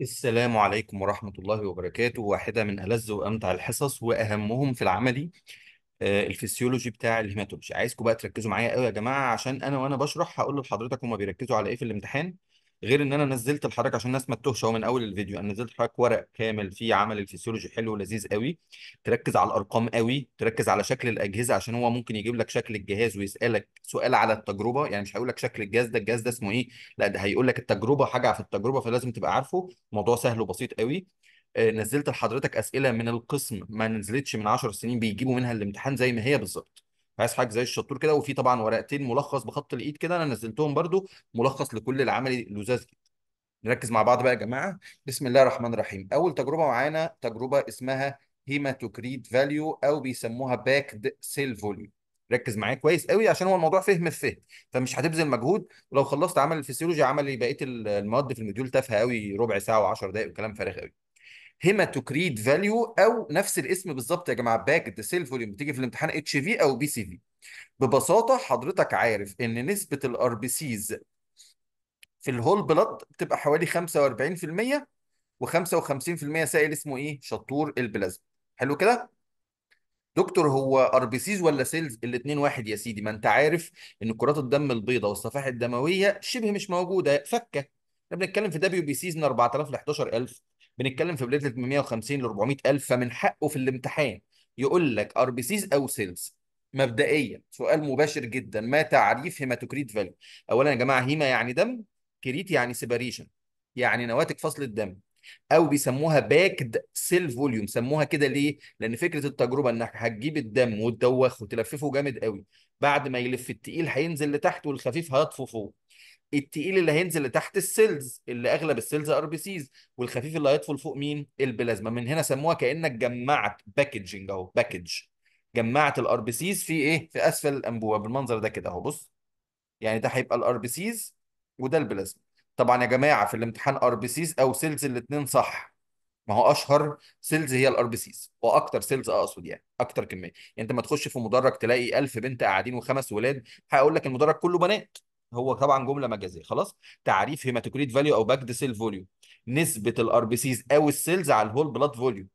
السلام عليكم ورحمة الله وبركاته واحدة من ألذ وأمتع الحصص وأهمهم في العملي آه، الفسيولوجي بتاع الهيماتولوجي عايزكم بقى تركزوا معايا قوي يا جماعة عشان أنا وأنا بشرح هقول لحضرتك هما بيركزوا على إيه في الامتحان غير ان انا نزلت لحضرتك عشان الناس ما تتوهش هو من اول الفيديو انا نزلت لحضرتك ورق كامل فيه عمل الفسيولوجي حلو ولذيذ قوي تركز على الارقام قوي تركز على شكل الاجهزه عشان هو ممكن يجيب لك شكل الجهاز ويسالك سؤال على التجربه يعني مش هيقول لك شكل الجهاز ده الجهاز ده اسمه ايه لا ده هيقول لك التجربه حاجه في التجربه فلازم تبقى عارفه موضوع سهل وبسيط قوي آه، نزلت لحضرتك اسئله من القسم ما نزلتش من 10 سنين بيجيبوا منها الامتحان زي ما هي بالظبط عايز حاجه زي الشطور كده وفي طبعا ورقتين ملخص بخط الايد كده انا نزلتهم برده ملخص لكل العملي لزاز جدا نركز مع بعض بقى يا جماعه بسم الله الرحمن الرحيم اول تجربه معانا تجربه اسمها هيماتوكريت فاليو او بيسموها باكد سيل فوليوم ركز معايا كويس قوي عشان هو الموضوع فهم في فهم فمش هتبذل مجهود ولو خلصت عمل الفسيولوجي عمل بقيه المواد في المديول تافهه قوي ربع ساعه و10 دقائق وكلام فارغ قوي هيماتوكريت فاليو او نفس الاسم بالظبط يا جماعه باك ذا سيل فوليوم بتيجي في الامتحان اتش في او بي سي في ببساطه حضرتك عارف ان نسبه الار بي سيز في الهول بلاد بتبقى حوالي 45% و55% سائل اسمه ايه شطور البلازما حلو كده دكتور هو ار بي سيز ولا سيلز الاثنين واحد يا سيدي ما انت عارف ان كرات الدم البيضاء والصفائح الدمويه شبه مش موجوده فكه احنا بنتكلم في دبليو بي سيز من 4000 ل 11000 بنتكلم في من 150 ل 400 الف فمن حقه في الامتحان يقول لك ار بي سيز او سيلز مبدئيا سؤال مباشر جدا ما تعريف هيماتوكريت فاليو اولا يا جماعه هيما يعني دم كريت يعني سيباريشن يعني نواتج فصل الدم او بيسموها باكد سيل فوليوم سموها كده ليه لان فكره التجربه انك هتجيب الدم وتدوخه وتلففه جامد قوي بعد ما يلف التقيل هينزل لتحت والخفيف هيطفو فوق التقيل اللي هينزل لتحت السيلز اللي اغلب السيلز ار بي سيز والخفيف اللي هيطفل فوق مين البلازما من هنا سموها كانك جمعت باكجنج اهو باكج جمعت الار بي سيز في ايه في اسفل الانبوبه بالمنظر ده كده اهو بص يعني ده هيبقى الار بي سيز وده البلازما طبعا يا جماعه في الامتحان ار بي سيز او سيلز الاثنين صح ما هو اشهر سيلز هي الار بي سيز واكتر سيلز اقصد يعني اكتر كميه يعني انت ما تخش في مدرج تلاقي 1000 بنت قاعدين وخمس ولاد هقول لك المدرج كله بنات هو طبعا جمله مجازيه خلاص تعريف هيماتوكريت فاليو او باكد سيل فوليوم نسبه الار بي سيز او السيلز على الهول بلاد فوليوم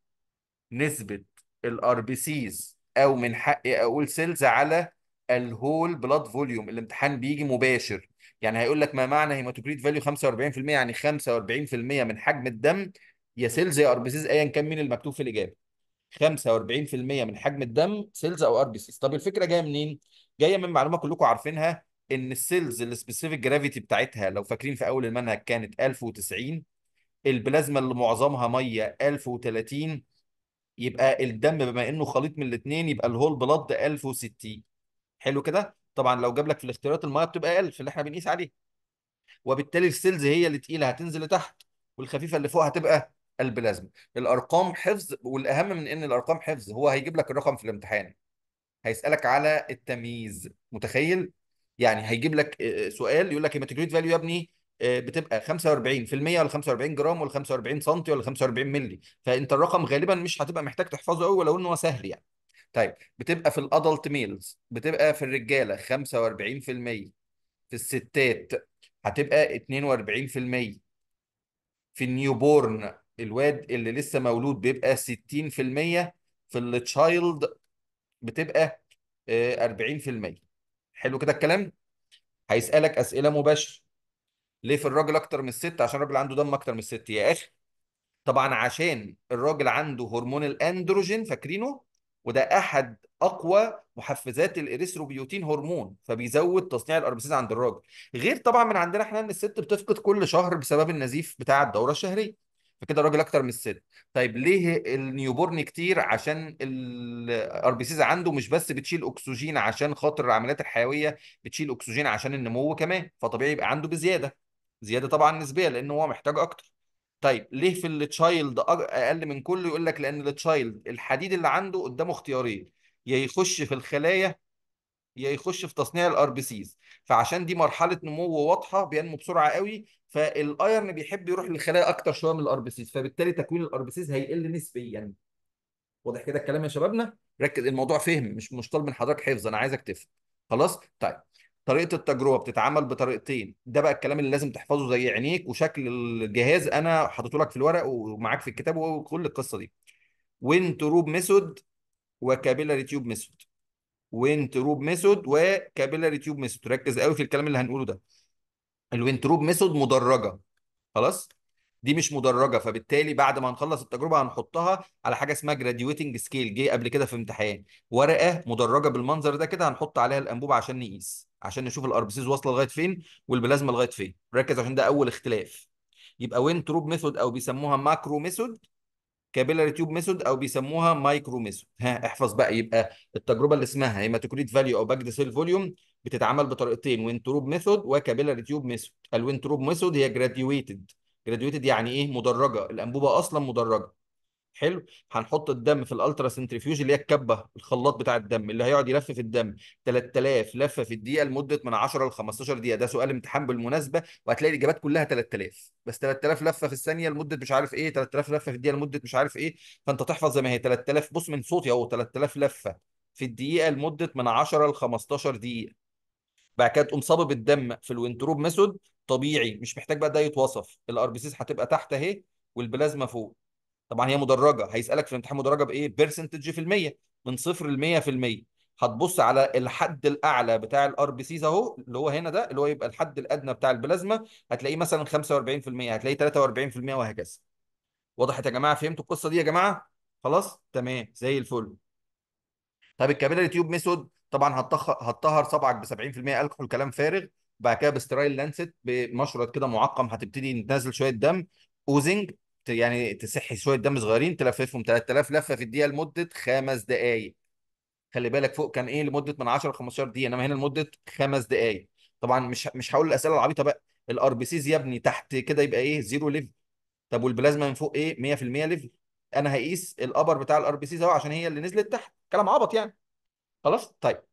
نسبه الار بي سيز او من حقي اقول سيلز على الهول بلاد فوليوم الامتحان بيجي مباشر يعني هيقول لك ما معنى هيماتوكريت فاليو 45% يعني 45% من حجم الدم يا سيلز يا ار بي سيز ايا كان مين المكتوب في الاجابه 45% من حجم الدم سيلز او ار بي سيز طب الفكره جايه منين؟ جايه من معلومه كلكم عارفينها ان السيلز السبيسيفيك جرافيتي بتاعتها لو فاكرين في اول المنهج كانت 1090 البلازما اللي معظمها ميه 1030 يبقى الدم بما انه خليط من الاثنين يبقى الهول بلاد 1060 حلو كده طبعا لو جاب لك في الاختيارات الميه بتبقى 1000 اللي احنا بنقيس عليه وبالتالي السيلز هي اللي تقيله هتنزل لتحت والخفيفه اللي فوق هتبقى البلازما الارقام حفظ والاهم من ان الارقام حفظ هو هيجيب لك الرقم في الامتحان هيسالك على التمييز متخيل يعني هيجيب لك آه، آه، سؤال يقول لك هيماتوكريت فاليو يا ابني آه، بتبقى 45% ولا 45 جرام ولا 45 سم ولا 45 مللي فانت الرقم غالبا مش هتبقى محتاج تحفظه قوي ولو ان هو سهل يعني طيب بتبقى في الادلت ميلز بتبقى في الرجاله 45% في الستات هتبقى 42% في النيو بورن الواد اللي لسه مولود بيبقى 60% في التشايلد بتبقى 40% حلو كده الكلام هيسالك اسئله مباشره ليه في الراجل اكتر من الست عشان الراجل عنده دم اكتر من الست يا اخي طبعا عشان الراجل عنده هرمون الاندروجين فاكرينه وده احد اقوى محفزات الاريثروبيوتين هرمون فبيزود تصنيع الاربسيز عند الراجل غير طبعا من عندنا احنا ان الست بتفقد كل شهر بسبب النزيف بتاع الدوره الشهريه فكده الراجل اكتر من الست طيب ليه النيوبورن كتير عشان الار بي سيز عنده مش بس بتشيل اكسجين عشان خاطر العمليات الحيويه بتشيل اكسجين عشان النمو كمان فطبيعي يبقى عنده بزياده زياده طبعا نسبيه لان هو محتاج اكتر طيب ليه في التشايلد اقل من كله يقول لك لان التشايلد الحديد اللي عنده قدامه اختيارين يا يخش في الخلايا يخش في تصنيع الار بي سيز فعشان دي مرحله نمو واضحه بينمو بسرعه قوي فالايرن بيحب يروح للخلايا اكتر شويه من الار بي سيز فبالتالي تكوين الار بي سيز هيقل نسبيا يعني. واضح كده الكلام يا شبابنا ركز الموضوع فهم مش مش طالب من حضرتك حفظ انا عايزك تفهم خلاص طيب طريقه التجربه بتتعمل بطريقتين ده بقى الكلام اللي لازم تحفظه زي عينيك وشكل الجهاز انا حاطه لك في الورق ومعاك في الكتاب وكل القصه دي وين تروب ميثود وكابيلاري تيوب ميثود وينتروب ميثود وكابيلاري تيوب ميثود ركز قوي في الكلام اللي هنقوله ده الوينتروب ميثود مدرجه خلاص دي مش مدرجه فبالتالي بعد ما هنخلص التجربه هنحطها على حاجه اسمها جراديويتنج سكيل جه قبل كده في امتحان ورقه مدرجه بالمنظر ده كده هنحط عليها الانبوبه عشان نقيس عشان نشوف الاربسيز واصله لغايه فين والبلازما لغايه فين ركز عشان ده اول اختلاف يبقى وينتروب ميثود او بيسموها ماكرو ميثود كابيلاري تيوب ميثود او بيسموها مايكرو ميثود ها احفظ بقى يبقى التجربه اللي اسمها هيماتوكريت فاليو او باكد سيل فوليوم بتتعمل بطريقتين وينتروب ميثود وكابيلاري تيوب ميثود الوينتروب ميثود هي جراديويتد جراديويتد يعني ايه مدرجه الانبوبه اصلا مدرجه حلو هنحط الدم في الالترا سنتريفيوج اللي هي الكبه الخلاط بتاع الدم اللي هيقعد يلفف الدم 3000 لفه في الدقيقه لمده من 10 ل 15 دقيقه ده سؤال امتحان بالمناسبه وهتلاقي الاجابات كلها 3000 بس 3000 لفه في الثانيه لمده مش عارف ايه 3000 لفه في الدقيقه لمده مش عارف ايه فانت تحفظ زي ما هي 3000 بص من صوتي اهو 3000 لفه في الدقيقه لمده من 10 ل 15 دقيقه بعد كده تقوم صابب الدم في الوينتروب ميثود طبيعي مش محتاج بقى ده يتوصف الار بي سيز هتبقى تحت اهي والبلازما فوق طبعا هي مدرجه هيسالك في الامتحان مدرجه بايه بيرسنتج في المية من صفر ل 100% هتبص على الحد الاعلى بتاع الار بي سيز اهو اللي هو هنا ده اللي هو يبقى الحد الادنى بتاع البلازما هتلاقيه مثلا 45% هتلاقيه 43% وهكذا وضحت يا جماعه فهمتوا القصه دي يا جماعه خلاص تمام زي الفل طب الكابيلاري تيوب ميثود طبعا هتطخ... هتطهر صبعك ب 70% الكحول كلام فارغ بعد كده بسترايل لانست بمشرط كده معقم هتبتدي تنزل شويه دم اوزنج يعني تسحي شويه دم صغيرين تلففهم 3000 لفه في الدقيقه لمده خمس دقائق خلي بالك فوق كان ايه لمده من 10 ل 15 دقيقه انما هنا لمده خمس دقائق طبعا مش مش هقول الاسئله العبيطه بقى الار بي سيز يا ابني تحت كده يبقى ايه زيرو ليفل طب والبلازما من فوق ايه 100% ليفل انا هقيس الابر بتاع الار بي سيز اهو عشان هي اللي نزلت تحت كلام عبط يعني خلاص طيب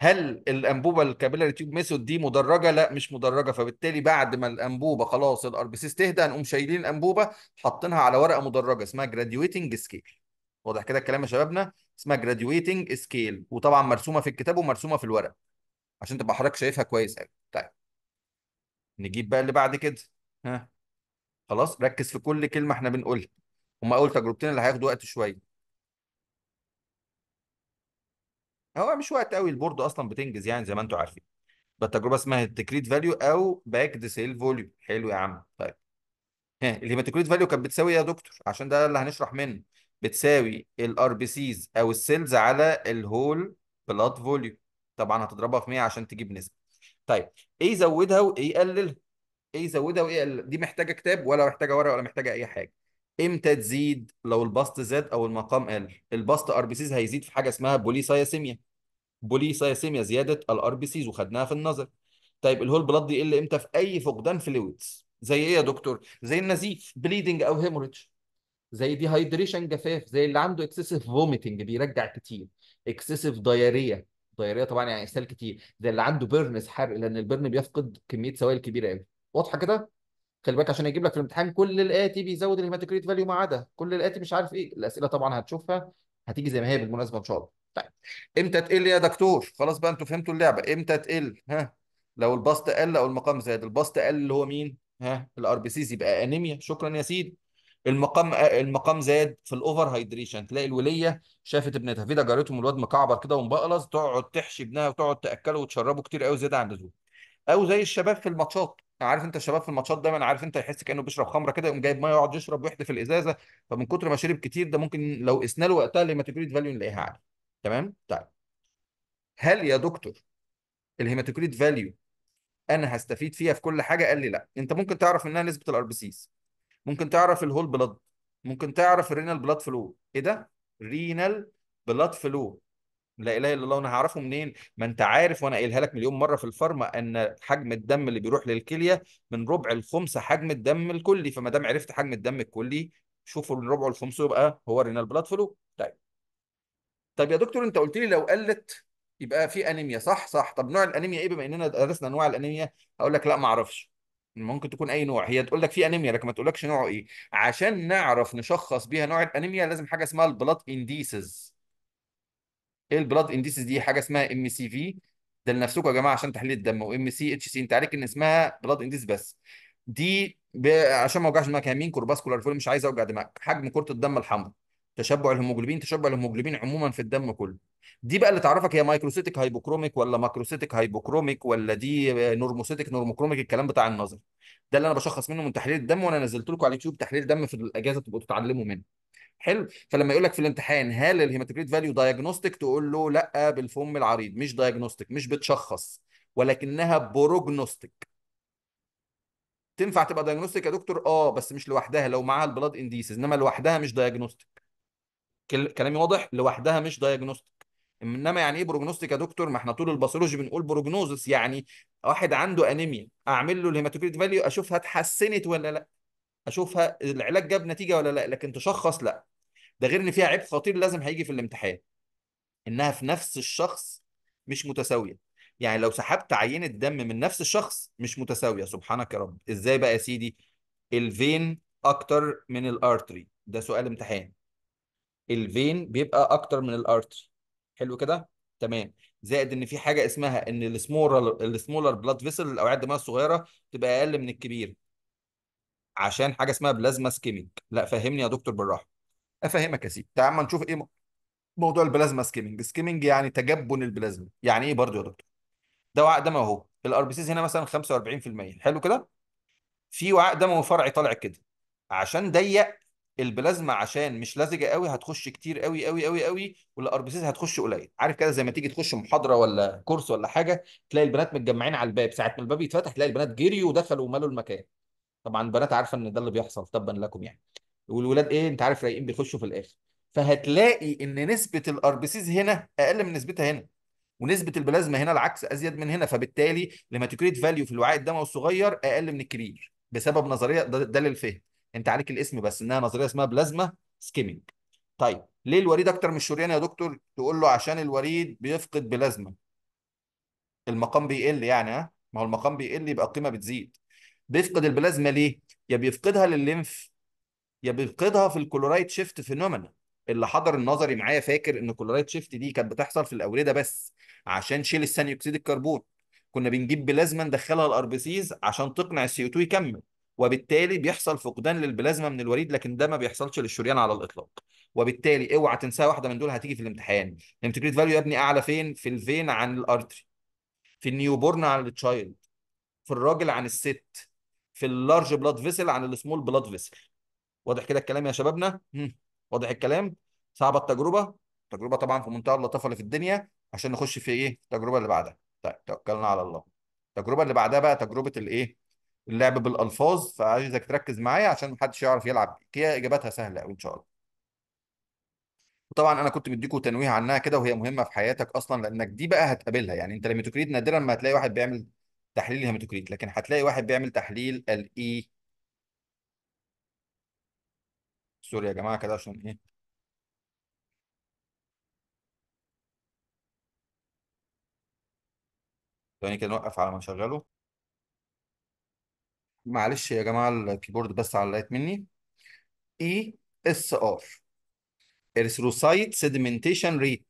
هل الانبوبه الكابيلاري تيوب ميثود دي مدرجه لا مش مدرجه فبالتالي بعد ما الانبوبه خلاص الار الاربسيس تهدى هنقوم شايلين الانبوبه حاطينها على ورقه مدرجه اسمها جراديويتنج سكيل واضح كده الكلام يا شبابنا اسمها جراديويتنج سكيل وطبعا مرسومه في الكتاب ومرسومه في الورق عشان تبقى حضرتك شايفها كويس قوي طيب نجيب بقى اللي بعد كده ها خلاص ركز في كل كلمه احنا بنقولها هما اول تجربتين اللي هياخدوا وقت شويه هو مش وقت قوي البورد اصلا بتنجز يعني زي ما انتم عارفين بالتجربه اسمها التكريت فاليو او دي سيل فوليوم حلو يا عم طيب ها الهيماتوكريت فاليو كانت بتساوي إيه يا دكتور عشان ده اللي هنشرح منه بتساوي الار بي سيز او السيلز على الهول بلاد فوليوم طبعا هتضربها في 100 عشان تجيب نسبه طيب ايه يزودها وايه يقللها ايه يزودها وايه يقللها دي محتاجه كتاب ولا محتاجه ورقه ولا محتاجه اي حاجه امتى تزيد لو البسط زاد او المقام قل البسط ار بي سيز هيزيد في حاجه اسمها بوليسايسيميا بوليسايسيميا زياده الار بي سيز وخدناها في النظر طيب الهول بلاد يقل امتى في اي فقدان فلويدز زي ايه يا دكتور زي النزيف بليدنج او هيموريدج زي دي هايدريشن جفاف زي اللي عنده اكسسيف فوميتنج بيرجع كتير اكسسيف دايريا دايريا طبعا يعني اسهال كتير زي اللي عنده بيرنس حرق لان البرن بيفقد كميه سوائل كبيره قوي واضحه كده خلي بالك عشان يجيب لك في الامتحان كل الاتي بيزود الهيماتوكريت فاليو ما عدا كل الاتي مش عارف ايه الاسئله طبعا هتشوفها هتيجي زي ما هي بالمناسبه ان شاء الله طيب امتى تقل يا دكتور خلاص بقى انتوا فهمتوا اللعبه امتى تقل ها لو البسط قل او المقام زاد البسط قل اللي هو مين ها الار بي سيز يبقى انيميا شكرا يا سيدي المقام المقام زاد في الاوفر هايدريشن تلاقي الوليه شافت ابنتها فيدا جارتهم الواد مكعبر كده ومبقلص تقعد تحشي ابنها وتقعد تاكله وتشربه كتير قوي زياده عن اللزوم او زي الشباب في الماتشات عارف انت الشباب في الماتشات دايما عارف انت يحس كانه بيشرب خمره كده يقوم جايب ميه يقعد يشرب ويحدف الازازه فمن كتر ما شرب كتير ده ممكن لو قسنا له وقتها الهيماتوكريت فاليو نلاقيها عاليه تمام طيب هل يا دكتور الهيماتوكريت فاليو انا هستفيد فيها في كل حاجه قال لي لا انت ممكن تعرف منها نسبه الار بي سيز ممكن تعرف الهول بلاد ممكن تعرف الرينال بلاد فلو ايه ده رينال بلاد فلو لا اله الا الله انا هعرفه منين؟ ما انت عارف وانا قايلها لك مليون مره في الفارما ان حجم الدم اللي بيروح للكليه من ربع الخمسه حجم الدم الكلي فما دام عرفت حجم الدم الكلي شوفوا من ربع الخمسه يبقى هو رينال بلاد فلو طيب طب يا دكتور انت قلت لي لو قلت يبقى في انيميا صح صح طب نوع الانيميا ايه بما اننا درسنا انواع الانيميا هقول لك لا ما اعرفش ممكن تكون اي نوع هي تقول لك في انيميا لكن ما تقولكش نوعه ايه عشان نعرف نشخص بيها نوع الانيميا لازم حاجه اسمها البلاد انديسز ايه البلاد انديسز دي حاجه اسمها ام سي في ده لنفسكم يا جماعه عشان تحليل الدم وام سي اتش سي انت عارف ان اسمها بلاد انديس بس دي ب... عشان ما اوجعش دماغك مين كورباسكولار فول مش عايز اوجع دماغك حجم كره الدم الحمراء تشبع الهيموجلوبين تشبع الهيموجلوبين عموما في الدم كله دي بقى اللي تعرفك هي مايكروسيتك هايبوكروميك ولا ماكروسيتك هايبوكروميك ولا دي نورموسيتك نورموكروميك الكلام بتاع النظر ده اللي انا بشخص منه من تحليل الدم وانا نزلت لكم على اليوتيوب تحليل دم في الاجازه تبقوا تتعلموا منه حلو فلما يقول لك في الامتحان هل الهيماتوكريت فاليو دايجنوستيك تقول له لا بالفم العريض مش دايجنوستيك مش بتشخص ولكنها بروجنوستيك تنفع تبقى دايجنوستيك يا دكتور اه بس مش لوحدها لو معاها البلاد انديسز انما لوحدها مش دايجنوستيك كلامي واضح لوحدها مش دايجنوستيك انما يعني ايه بروجنوستيك يا دكتور ما احنا طول الباثولوجي بنقول بروجنوزس يعني واحد عنده انيميا اعمل له الهيماتوكريت فاليو اشوفها اتحسنت ولا لا اشوفها العلاج جاب نتيجه ولا لا لكن تشخص لا ده غير ان فيها عيب خطير لازم هيجي في الامتحان انها في نفس الشخص مش متساويه يعني لو سحبت عينه دم من نفس الشخص مش متساويه سبحانك يا رب ازاي بقى يا سيدي الفين اكتر من الارتري ده سؤال امتحان الفين بيبقى اكتر من الارتري حلو كده تمام زائد ان في حاجه اسمها ان السمولر السمولر بلاد فيسل الاوعيه الدمويه الصغيره تبقى اقل من الكبيره عشان حاجه اسمها بلازما سكيمنج لا فهمني يا دكتور بالراحه افهمك يا سيدي تعال اما نشوف ايه موضوع البلازما سكيمنج سكيمنج يعني تجبن البلازما يعني ايه برضو يا دكتور ده وعاء دموي اهو الار بي سيز هنا مثلا 45% حلو كده في وعاء دموي فرعي طالع كده عشان ضيق البلازما عشان مش لزجه قوي هتخش كتير قوي قوي قوي قوي والار بي سيز هتخش قليل عارف كده زي ما تيجي تخش محاضره ولا كورس ولا حاجه تلاقي البنات متجمعين على الباب ساعه ما الباب يتفتح تلاقي البنات جريوا ودخلوا وملوا المكان طبعا البنات عارفه ان ده اللي بيحصل تبا لكم يعني والولاد ايه انت عارف رايقين بيخشوا في الاخر فهتلاقي ان نسبه الار بي سيز هنا اقل من نسبتها هنا ونسبه البلازما هنا العكس ازيد من هنا فبالتالي تكريت فاليو في الوعاء الدموي الصغير اقل من الكبير بسبب نظريه ده للفهم انت عليك الاسم بس انها نظريه اسمها بلازما سكيمنج طيب ليه الوريد اكتر من الشريان يا دكتور تقول له عشان الوريد بيفقد بلازما المقام بيقل يعني ها ما هو المقام بيقل يبقى القيمه بتزيد بيفقد البلازما ليه؟ يا بيفقدها للليمف يا بيفقدها في الكلورايد شيفت فينومينا اللي حضر النظري معايا فاكر ان الكلورايد شيفت دي كانت بتحصل في الاورده بس عشان شيل الثاني اكسيد الكربون كنا بنجيب بلازما ندخلها الاربسيز عشان تقنع السي او 2 يكمل وبالتالي بيحصل فقدان للبلازما من الوريد لكن ده ما بيحصلش للشريان على الاطلاق وبالتالي اوعى تنسى واحده من دول هتيجي في الامتحان الانتجريت فاليو يا ابني اعلى فين في الفين عن الارتري في النيوبورن عن التشايلد في الراجل عن الست في اللارج بلاد فيسل عن السمول بلاد فيسل واضح كده الكلام يا شبابنا واضح الكلام صعبه التجربه التجربه طبعا في منتهى اللطافه اللي في الدنيا عشان نخش في ايه التجربه اللي بعدها طيب توكلنا على الله التجربه اللي بعدها بقى تجربه الايه اللعب بالالفاظ فعايزك تركز معايا عشان محدش يعرف يلعب هي اجاباتها سهله قوي ان شاء الله طبعا انا كنت مديكم تنويه عنها كده وهي مهمه في حياتك اصلا لانك دي بقى هتقابلها يعني انت لما تكريد نادرا ما هتلاقي واحد بيعمل تحليل الهيماتوكريت لكن هتلاقي واحد بيعمل تحليل الاي e. سوري يا جماعه كده عشان ايه ثواني كده نوقف على ما نشغله معلش يا جماعه الكيبورد بس علقت مني اي e اس ار اريثروسايت سيدمنتيشن ريت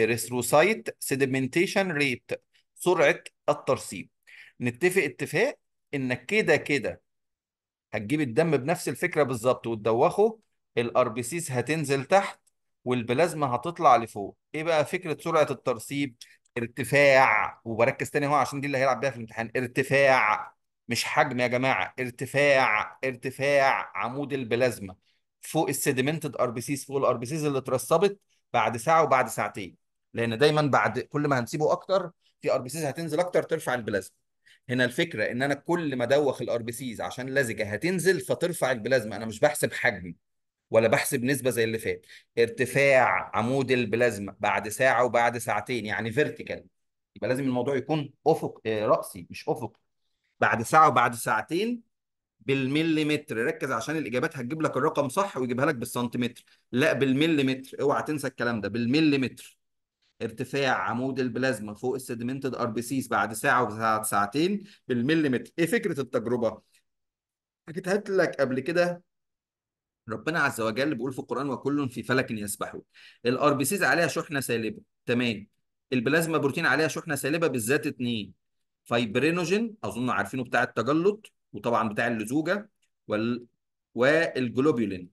اريثروسايت سيدمنتيشن ريت سرعه الترسيب نتفق اتفاق انك كده كده هتجيب الدم بنفس الفكره بالظبط وتدوخه الار بي سيز هتنزل تحت والبلازما هتطلع لفوق ايه بقى فكره سرعه الترسيب ارتفاع وبركز تاني اهو عشان دي اللي هيلعب بيها في الامتحان ارتفاع مش حجم يا جماعه ارتفاع ارتفاع عمود البلازما فوق السيدمنتد ار بي سيز فوق الار بي سيز اللي اترسبت بعد ساعه وبعد ساعتين لان دايما بعد كل ما هنسيبه اكتر في ار بي سيز هتنزل اكتر ترفع البلازما هنا الفكره ان انا كل ما ادوخ الار بي سيز عشان اللزجه هتنزل فترفع البلازما انا مش بحسب حجم ولا بحسب نسبه زي اللي فات ارتفاع عمود البلازما بعد ساعه وبعد ساعتين يعني فيرتيكال يبقى لازم الموضوع يكون افق آه، راسي مش افق بعد ساعه وبعد ساعتين بالمليمتر ركز عشان الاجابات هتجيب لك الرقم صح ويجيبها لك بالسنتيمتر لا بالمليمتر اوعى تنسى الكلام ده بالمليمتر ارتفاع عمود البلازما فوق السيدمنتد سيز بعد ساعه وبعد ساعتين بالمليمتر ايه فكره التجربه حكيتها لك قبل كده ربنا عز وجل بيقول في القران وكل في فلك يسبحون سيز عليها شحنه سالبه تمام البلازما بروتين عليها شحنه سالبه بالذات اتنين فايبرينوجين اظن عارفينه بتاع التجلط وطبعا بتاع اللزوجه وال... والجلوبيولين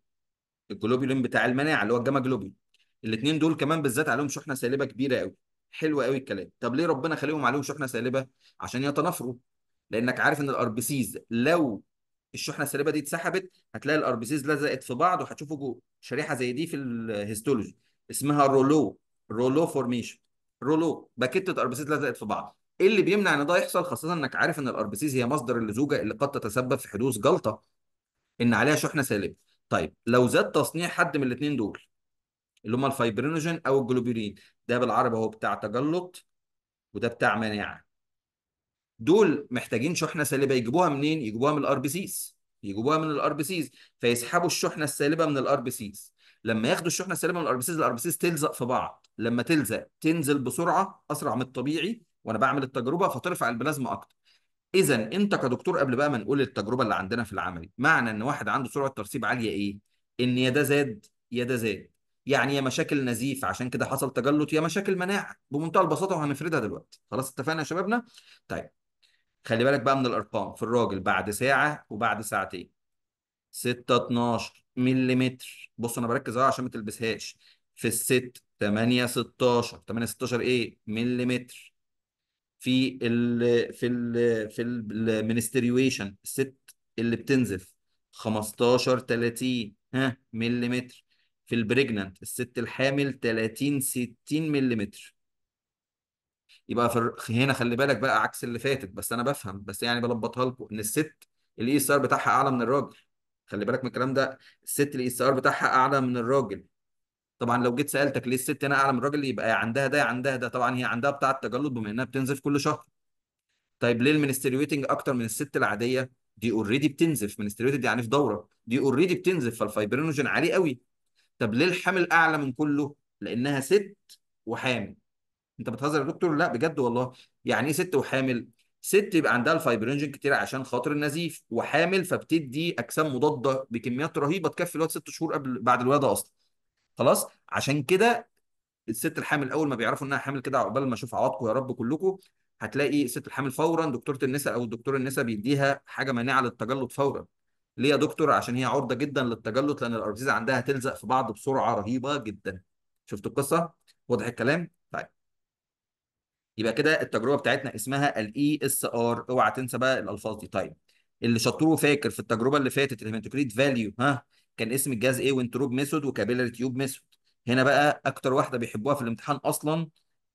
الجلوبيولين بتاع المناعه اللي هو الجاما جلوبولين الاثنين دول كمان بالذات عليهم شحنه سالبه كبيره قوي حلو قوي الكلام طب ليه ربنا خليهم عليهم شحنه سالبه عشان يتنافروا لانك عارف ان الار بي سيز لو الشحنه السالبه دي اتسحبت هتلاقي الار بي سيز لزقت في بعض وهتشوفوا شريحه زي دي في الهيستولوجي اسمها رولو رولو فورميشن رولو باكيتة ار بي سيز لزقت في بعض ايه اللي بيمنع ان ده يحصل خاصه انك عارف ان الار بي سيز هي مصدر اللزوجه اللي قد تتسبب في حدوث جلطه ان عليها شحنه سالبه طيب لو زاد تصنيع حد من الاثنين دول اللي هم الفايبرينوجين او الجلوبيرين ده بالعربي اهو بتاع تجلط وده بتاع مناعه دول محتاجين شحنه سالبه يجيبوها منين يجيبوها من الار بي سيز يجيبوها من الار بي سيز فيسحبوا الشحنه السالبه من الار بي سيز لما ياخدوا الشحنه السالبه من الار بي سيز الار بي سيز تلزق في بعض لما تلزق تنزل بسرعه اسرع من الطبيعي وانا بعمل التجربه فترفع البلازما اكتر اذا انت كدكتور قبل بقى ما نقول التجربه اللي عندنا في العملي معنى ان واحد عنده سرعه ترسيب عاليه ايه ان يا ده زاد يا ده زاد يعني يا مشاكل نزيف عشان كده حصل تجلط يا مشاكل مناعه بمنتهى البساطه وهنفردها دلوقتي خلاص اتفقنا يا شبابنا طيب خلي بالك بقى من الارقام في الراجل بعد ساعه وبعد ساعتين 6 12 ملم بص انا بركز اهو عشان ما تلبسهاش في الست 8 16 8 16 ايه ملم في ال في ال في المنستريويشن الست اللي بتنزف 15 30 ها ملم في البريجنانت الست الحامل 30 60 ملم يبقى هنا خلي بالك بقى عكس اللي فاتت بس انا بفهم بس يعني بلبطها لكم ان الست الاي اس ار بتاعها اعلى من الراجل خلي بالك من الكلام ده الست الاي اس ار بتاعها اعلى من الراجل طبعا لو جيت سالتك ليه الست هنا اعلى من الراجل يبقى عندها ده عندها ده طبعا هي عندها بتاع التجلط بما انها بتنزف كل شهر طيب ليه المنستريوتنج اكتر من الست العاديه دي اوريدي بتنزف منستريوتد يعني في دوره دي اوريدي بتنزف فالفايبرينوجين عالي قوي طب ليه الحامل اعلى من كله لانها ست وحامل انت بتهزر يا دكتور لا بجد والله يعني ايه ست وحامل ست يبقى عندها الفايبرينجين كتير عشان خاطر النزيف وحامل فبتدي اجسام مضاده بكميات رهيبه تكفي الواد ست شهور قبل بعد الولاده اصلا خلاص عشان كده الست الحامل اول ما بيعرفوا انها حامل كده عقبال ما اشوف عوضكم يا رب كلكم هتلاقي الست الحامل فورا دكتوره النساء او الدكتور النساء بيديها حاجه مانعه للتجلط فورا ليه يا دكتور عشان هي عرضه جدا للتجلط لان الارتيزا عندها تلزق في بعض بسرعه رهيبه جدا شفت القصه واضح الكلام طيب يبقى كده التجربه بتاعتنا اسمها الاي اس e ار اوعى تنسى بقى الالفاظ دي طيب اللي شطوره فاكر في التجربه اللي فاتت الهيماتوكريت فاليو ها كان اسم الجهاز ايه وانتروب ميثود وكابيلاري تيوب ميثود هنا بقى اكتر واحده بيحبوها في الامتحان اصلا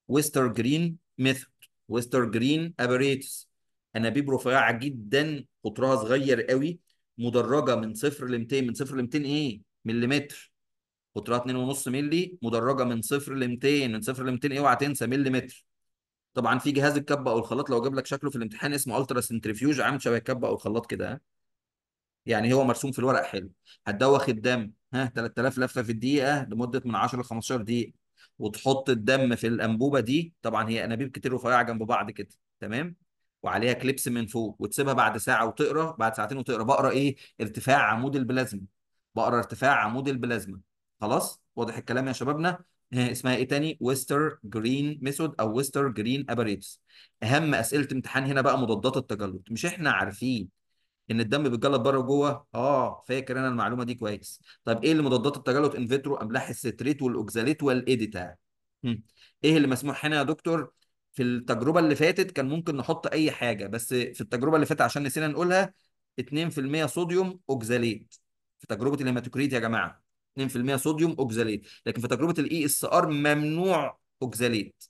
ويستر جرين ميثود ويستر جرين ابريتس انابيب رفيعه جدا قطرها صغير قوي مدرجه من صفر ل 200 من صفر ل 200 ايه؟ مليمتر قطرها 2.5 مللي مدرجه من صفر ل 200 من صفر ل 200 ايه اوعى تنسى مليمتر طبعا في جهاز الكبه او الخلاط لو جاب لك شكله في الامتحان اسمه الترا سنترفيوج عامل شبه الكبه او الخلاط كده يعني هو مرسوم في الورق حلو هتدوخ الدم ها 3000 لفه في الدقيقه لمده من 10 ل 15 دقيقه وتحط الدم في الانبوبه دي طبعا هي انابيب كتير رفيعه جنب بعض كده تمام وعليها كليبس من فوق وتسيبها بعد ساعه وتقرا بعد ساعتين وتقرا بقرا ايه ارتفاع عمود البلازما بقرا ارتفاع عمود البلازما خلاص واضح الكلام يا شبابنا آه، اسمها ايه تاني ويستر جرين ميثود او ويستر جرين اباريتس اهم اسئله امتحان هنا بقى مضادات التجلط مش احنا عارفين ان الدم بيتجلط بره وجوه اه فاكر انا المعلومه دي كويس طب ايه اللي مضادات التجلط ان فيترو املاح الستريت والاوكزاليت والاديتا ايه اللي مسموح هنا يا دكتور في التجربه اللي فاتت كان ممكن نحط اي حاجه بس في التجربه اللي فاتت عشان نسينا نقولها 2% صوديوم اوكزاليت في تجربه الهيماتوكريت يا جماعه 2% صوديوم اوكزاليت لكن في تجربه الاي اس e ار ممنوع اوكزاليت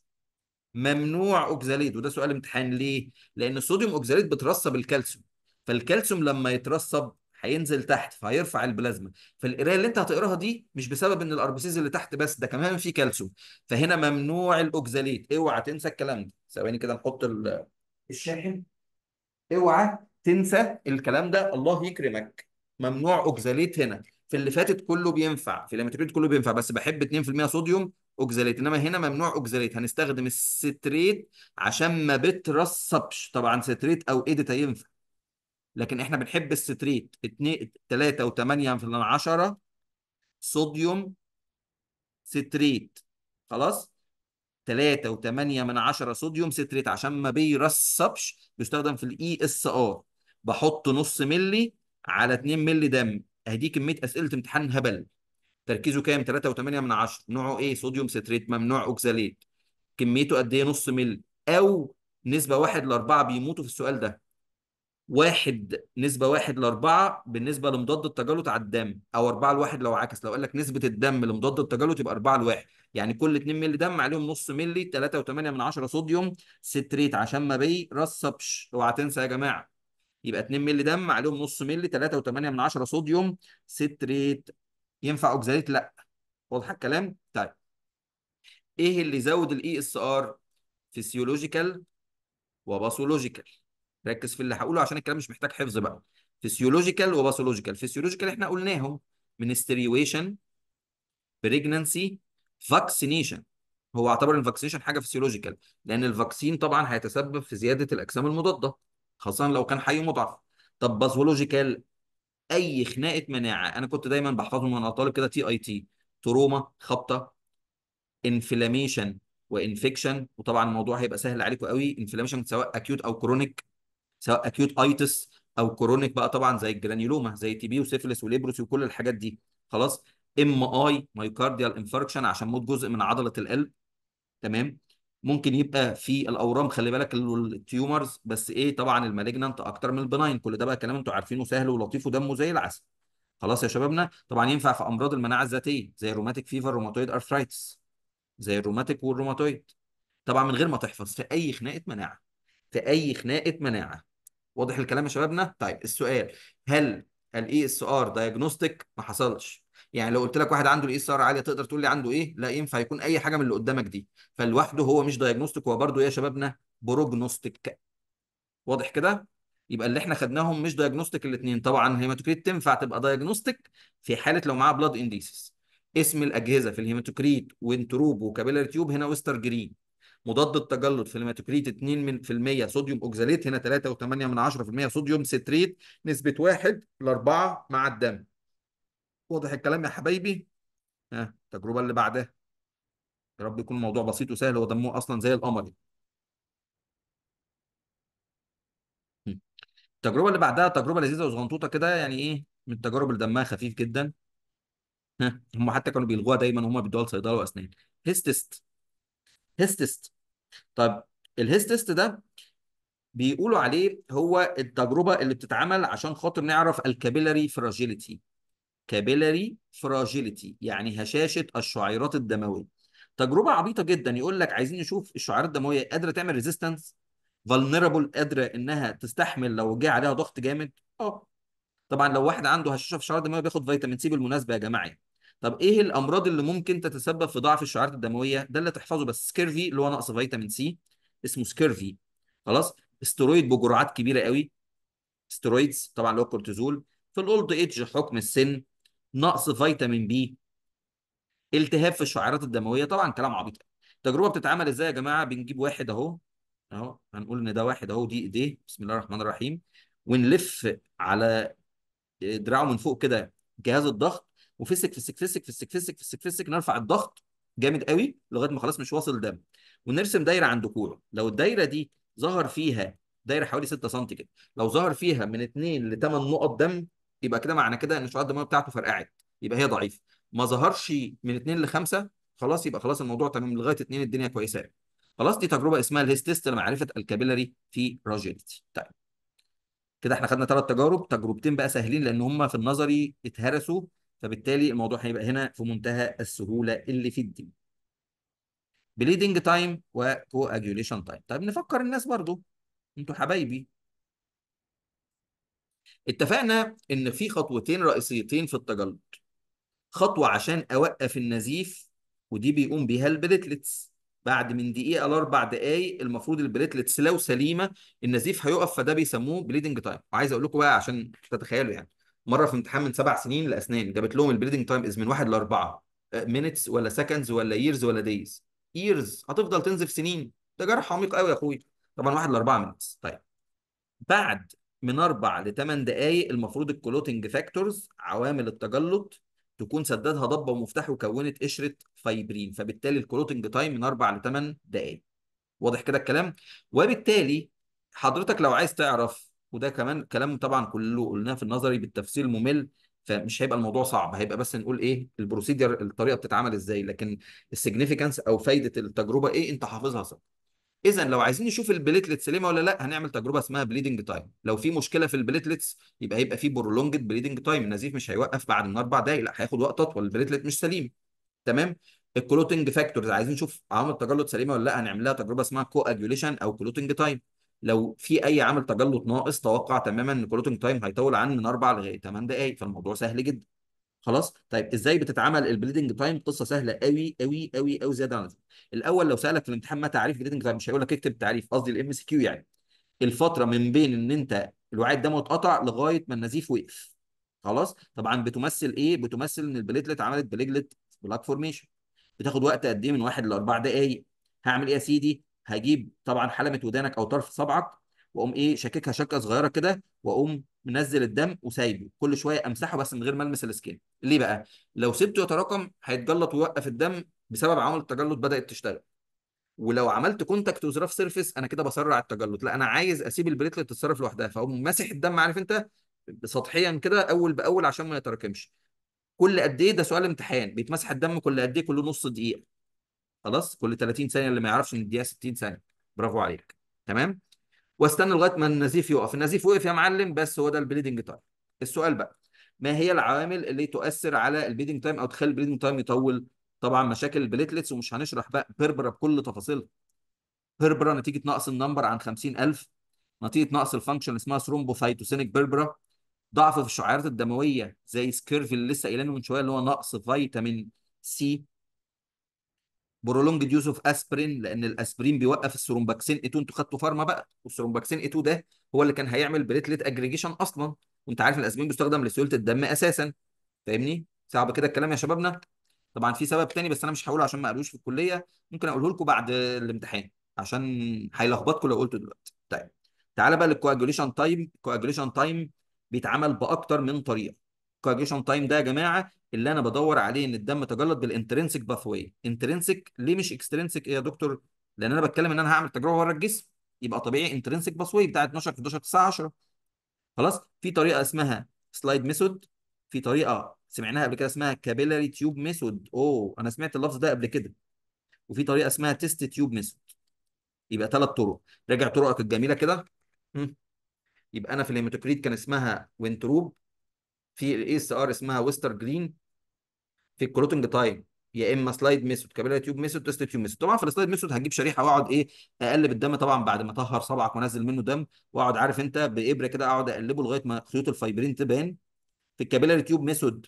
ممنوع اوكزاليت وده سؤال امتحان ليه لان الصوديوم اوكزاليت بترسب الكالسيوم فالكالسيوم لما يترسب هينزل تحت فهيرفع البلازما فالقرايه اللي انت هتقراها دي مش بسبب ان الاربسيز اللي تحت بس ده كمان في كالسيوم فهنا ممنوع الاوكزاليت اوعى تنسى الكلام ده ثواني كده نحط الشاحن اوعى تنسى الكلام ده الله يكرمك ممنوع اوكزاليت هنا في اللي فاتت كله بينفع في اللي كله بينفع بس بحب 2% صوديوم اوكزاليت انما هنا ممنوع اوكزاليت هنستخدم الستريت عشان ما بترسبش طبعا ستريت او ايديتا هينفع لكن احنا بنحب الستريت 2 3 و8 في 10 صوديوم ستريت خلاص 3 و8 من 10 صوديوم ستريت عشان ما بيرسبش بيستخدم في الاي اس e ار بحط نص ملي على 2 ملي دم اهدي كميه اسئله امتحان هبل تركيزه كام 3 و8 من 10 نوعه ايه صوديوم ستريت ممنوع اوكساليت كميته قد ايه نص ملي او نسبه 1 ل 4 بيموتوا في السؤال ده واحد نسبة واحد لأربعة بالنسبة لمضاد التجلط على الدم أو أربعة لواحد لو عكس لو قال لك نسبة الدم لمضاد التجلط يبقى أربعة لواحد يعني كل 2 مللي دم عليهم نص مللي 3.8 من عشرة صوديوم ستريت عشان ما بيرصبش اوعى تنسى يا جماعة يبقى 2 مللي دم عليهم نص مللي 3.8 من عشرة صوديوم ستريت ينفع أوكزاليت؟ لا واضح الكلام؟ طيب إيه اللي يزود الإي e إس آر؟ فيسيولوجيكال وباثولوجيكال ركز في اللي هقوله عشان الكلام مش محتاج حفظ بقى فيسيولوجيكال وباثولوجيكال فيسيولوجيكال احنا قلناهم منستريويشن بريجنانسي فاكسينيشن هو اعتبر الفاكسينيشن حاجه فيسيولوجيكال لان الفاكسين طبعا هيتسبب في زياده الاجسام المضاده خاصه لو كان حي مضعف طب باثولوجيكال اي خناقه مناعه انا كنت دايما بحفظهم وانا طالب كده تي اي تي تروما خبطه انفلاميشن وانفكشن وطبعا الموضوع هيبقى سهل عليكم قوي انفلاميشن سواء اكيوت او كرونيك سواء اكيوت ايتس او كورونيك بقى طبعا زي الجرانيولوما زي تي بي وسيفلس وليبروسي وكل الحاجات دي خلاص ام اي مايوكارديال انفاركشن عشان موت جزء من عضله القلب تمام ممكن يبقى في الاورام خلي بالك التيومرز بس ايه طبعا المالجننت اكتر من البناين كل ده بقى كلام انتم عارفينه سهل ولطيف ودمه زي العسل خلاص يا شبابنا طبعا ينفع في امراض المناعه الذاتيه زي الروماتيك فيفر روماتويد ارثرايتس زي الروماتيك والروماتويد طبعا من غير ما تحفظ في اي خناقه مناعه في اي خناقه مناعه واضح الكلام يا شبابنا طيب السؤال هل الاي اس ار دايجنوستيك ما حصلش يعني لو قلت لك واحد عنده الاي اس e ار عاليه تقدر تقول لي عنده ايه لا ينفع يكون اي حاجه من اللي قدامك دي فلوحده هو مش دايجنوستيك هو برضه يا شبابنا بروجنوستيك واضح كده يبقى اللي احنا خدناهم مش دايجنوستيك الاثنين طبعا الهيماتوكريت تنفع تبقى دايجنوستيك في حاله لو معاه بلاد انديسس اسم الاجهزه في الهيماتوكريت وانتروب وكابيلاري تيوب هنا وستر جرين مضاد التجلط في الميتوكريت 2% صوديوم اوكزاليت هنا 3.8% صوديوم ستريت نسبه 1 ل 4 مع الدم واضح الكلام يا حبايبي ها التجربه اللي بعدها يا رب يكون الموضوع بسيط وسهل ودمه اصلا زي القمر التجربه اللي بعدها تجربه لذيذه وزغنطوطه كده يعني ايه من التجارب اللي دمها خفيف جدا هم حتى كانوا بيلغوها دايما وهم بيدوها لصيدله واسنان هيستست هيستست طب الهيست تيست ده بيقولوا عليه هو التجربه اللي بتتعمل عشان خاطر نعرف الكابيلاري فراجيليتي كابيلاري فراجيليتي يعني هشاشه الشعيرات الدمويه تجربه عبيطه جدا يقول لك عايزين نشوف الشعيرات الدمويه قادره تعمل ريزيستنس فالنربل قادره انها تستحمل لو جه عليها ضغط جامد اه طبعا لو واحد عنده هشاشه في الشعيرات الدمويه بياخد فيتامين سي بالمناسبه يا جماعه طب ايه الامراض اللي ممكن تتسبب في ضعف الشعيرات الدمويه ده اللي تحفظه بس سكيرفي اللي هو نقص فيتامين سي اسمه سكيرفي خلاص استرويد بجرعات كبيره قوي استرويدز طبعا اللي هو الكورتيزول في الاولد ايدج حكم السن نقص فيتامين بي التهاب في الشعيرات الدمويه طبعا كلام عبيط التجربه بتتعمل ازاي يا جماعه بنجيب واحد اهو اهو هنقول ان ده واحد اهو دي ايديه بسم الله الرحمن الرحيم ونلف على آه، دراعه من فوق كده جهاز الضغط وفسك فسك فسك فسك فسك فسك فسك نرفع الضغط جامد قوي لغايه ما خلاص مش واصل دم ونرسم دايره عند كوره لو الدايره دي ظهر فيها دايره حوالي 6 سم كده لو ظهر فيها من 2 ل 8 نقط دم يبقى كده معنى كده ان الشعاع الدمويه بتاعته فرقعت يبقى هي ضعيفه ما ظهرش من 2 ل 5 خلاص يبقى خلاص الموضوع تمام لغايه 2 الدنيا كويسه خلاص دي تجربه اسمها الهيستيست لمعرفه الكابيلاري في راجيلتي طيب كده احنا خدنا ثلاث تجارب تجربتين بقى سهلين لان هم في النظري اتهرسوا فبالتالي الموضوع هيبقى هنا في منتهى السهوله اللي في الدين بليدنج تايم وكواجيوليشن تايم طيب نفكر الناس برضو انتوا حبايبي اتفقنا ان في خطوتين رئيسيتين في التجلط خطوه عشان اوقف النزيف ودي بيقوم بيها البليتلتس بعد من دقيقه لاربع دقائق المفروض البليتلتس لو سليمه النزيف هيقف فده بيسموه بليدنج تايم وعايز اقول لكم بقى عشان تتخيلوا يعني مره في امتحان من سبع سنين لاسنان جابت لهم البريدنج تايم از من واحد لاربعه مينتس آه، ولا سكندز ولا ييرز ولا دايز ييرز هتفضل تنزف سنين ده جرح عميق قوي يا اخوي طبعا واحد لاربعه مينتس طيب بعد من اربع لثمان دقائق المفروض الكلوتنج فاكتورز عوامل التجلط تكون سددها ضبه ومفتاح وكونت قشره فايبرين فبالتالي الكلوتنج تايم من اربع لثمان دقائق واضح كده الكلام وبالتالي حضرتك لو عايز تعرف وده كمان كلام طبعا كله قلناه في النظري بالتفسير الممل فمش هيبقى الموضوع صعب هيبقى بس نقول ايه البروسيدير الطريقه بتتعمل ازاي لكن السيجنيفيكانس او فايده التجربه ايه انت حافظها صح اذا لو عايزين نشوف البليتلت سليمه ولا لا هنعمل تجربه اسمها بليدنج تايم لو في مشكله في البليتلتس يبقى هيبقى في برولونجد بليدنج تايم النزيف مش هيوقف بعد من اربع دقائق لا هياخد وقت اطول البليتلت مش سليم تمام الكلوتنج فاكتورز عايزين نشوف عوامل التجلط سليمه ولا لا هنعمل لها تجربه اسمها كو او كلوتنج تايم لو في اي عامل تجلط ناقص توقع تماما ان كلوتنج تايم هيطول عن من 4 ل 8 دقائق فالموضوع سهل جدا خلاص طيب ازاي بتتعمل البليدنج تايم قصه سهله قوي قوي قوي قوي زياده عن الاول لو سالك في الامتحان ما تعريف بليدنج تايم مش هيقول لك اكتب تعريف قصدي الام سي كيو يعني الفتره من بين ان انت الوعاء الدموي اتقطع لغايه ما النزيف وقف خلاص طبعا بتمثل ايه بتمثل ان البليدلت عملت بليدلت بلاك فورميشن بتاخد وقت قد ايه من 1 ل 4 دقائق هعمل ايه يا سيدي هجيب طبعا حلمه ودانك او طرف صبعك واقوم ايه شككها شكه صغيره كده واقوم منزل الدم وسايبه كل شويه امسحه بس من غير ما المس السكين ليه بقى لو سبته يتراكم هيتجلط ويوقف الدم بسبب عوامل التجلط بدات تشتغل ولو عملت كونتاكت وزراف سيرفيس انا كده بسرع التجلط لا انا عايز اسيب البريتل تتصرف لوحدها فاقوم ماسح الدم عارف انت سطحيا كده اول باول عشان ما يتراكمش كل قد ايه ده سؤال امتحان بيتمسح الدم كل قد ايه كل نص دقيقه خلاص كل 30 ثانيه اللي ما يعرفش ان الدقيقه 60 ثانيه برافو عليك تمام واستنى لغايه ما النزيف يقف النزيف وقف يا معلم بس هو ده البليدنج تايم السؤال بقى ما هي العوامل اللي تؤثر على البليدنج تايم او تخلي البليدنج تايم يطول طبعا مشاكل البليتلتس ومش هنشرح بقى بيربرا بكل تفاصيلها بيربرا نتيجه نقص النمبر عن 50000 نتيجه نقص الفانكشن اسمها ثرومبوسايتوسينيك بيربرا ضعف في الشعيرات الدمويه زي سكيرفي اللي لسه قايلينه من شويه اللي هو نقص فيتامين سي برولونج ديوز اوف اسبرين لان الاسبرين بيوقف الثرومباكسين اي 2 انتوا خدتوا فارما بقى والثرومباكسين اي 2 ده هو اللي كان هيعمل بريتليت اجريجيشن اصلا وانت عارف الاسبرين بيستخدم لسيوله الدم اساسا فاهمني صعب كده الكلام يا شبابنا طبعا في سبب تاني بس انا مش هقوله عشان ما قالوش في الكليه ممكن اقوله لكم بعد الامتحان عشان هيلخبطكم لو قلته دلوقتي طيب تعالى بقى للكواجوليشن تايم الكواجوليشن تايم بيتعمل باكتر من طريقه الكواجيشن تايم ده يا جماعه اللي انا بدور عليه ان الدم تجلط بالانترنسك باث واي انترنسك ليه مش اكسترنسك يا دكتور لان انا بتكلم ان انا هعمل تجربه بره الجسم يبقى طبيعي انترنسك باث واي بتاع 12 في 12 9 10 خلاص في طريقه اسمها سلايد ميثود في طريقه سمعناها قبل كده اسمها كابيلاري تيوب ميثود اوه انا سمعت اللفظ ده قبل كده وفي طريقه اسمها تيست تيوب ميثود يبقى ثلاث طرق راجع طرقك الجميله كده يبقى انا في الهيماتوكريت كان اسمها وينتروب في الاي اس ار اسمها ويستر جرين في الكلوتنج تايم يا اما سلايد ميثود كابيلا تيوب ميثود تيست تيوب ميثود طبعا في السلايد ميثود هتجيب شريحه واقعد ايه اقلب الدم طبعا بعد ما اطهر صبعك وانزل منه دم واقعد عارف انت بابره كده اقعد اقلبه لغايه ما خيوط الفايبرين تبان في الكابيلاري تيوب ميثود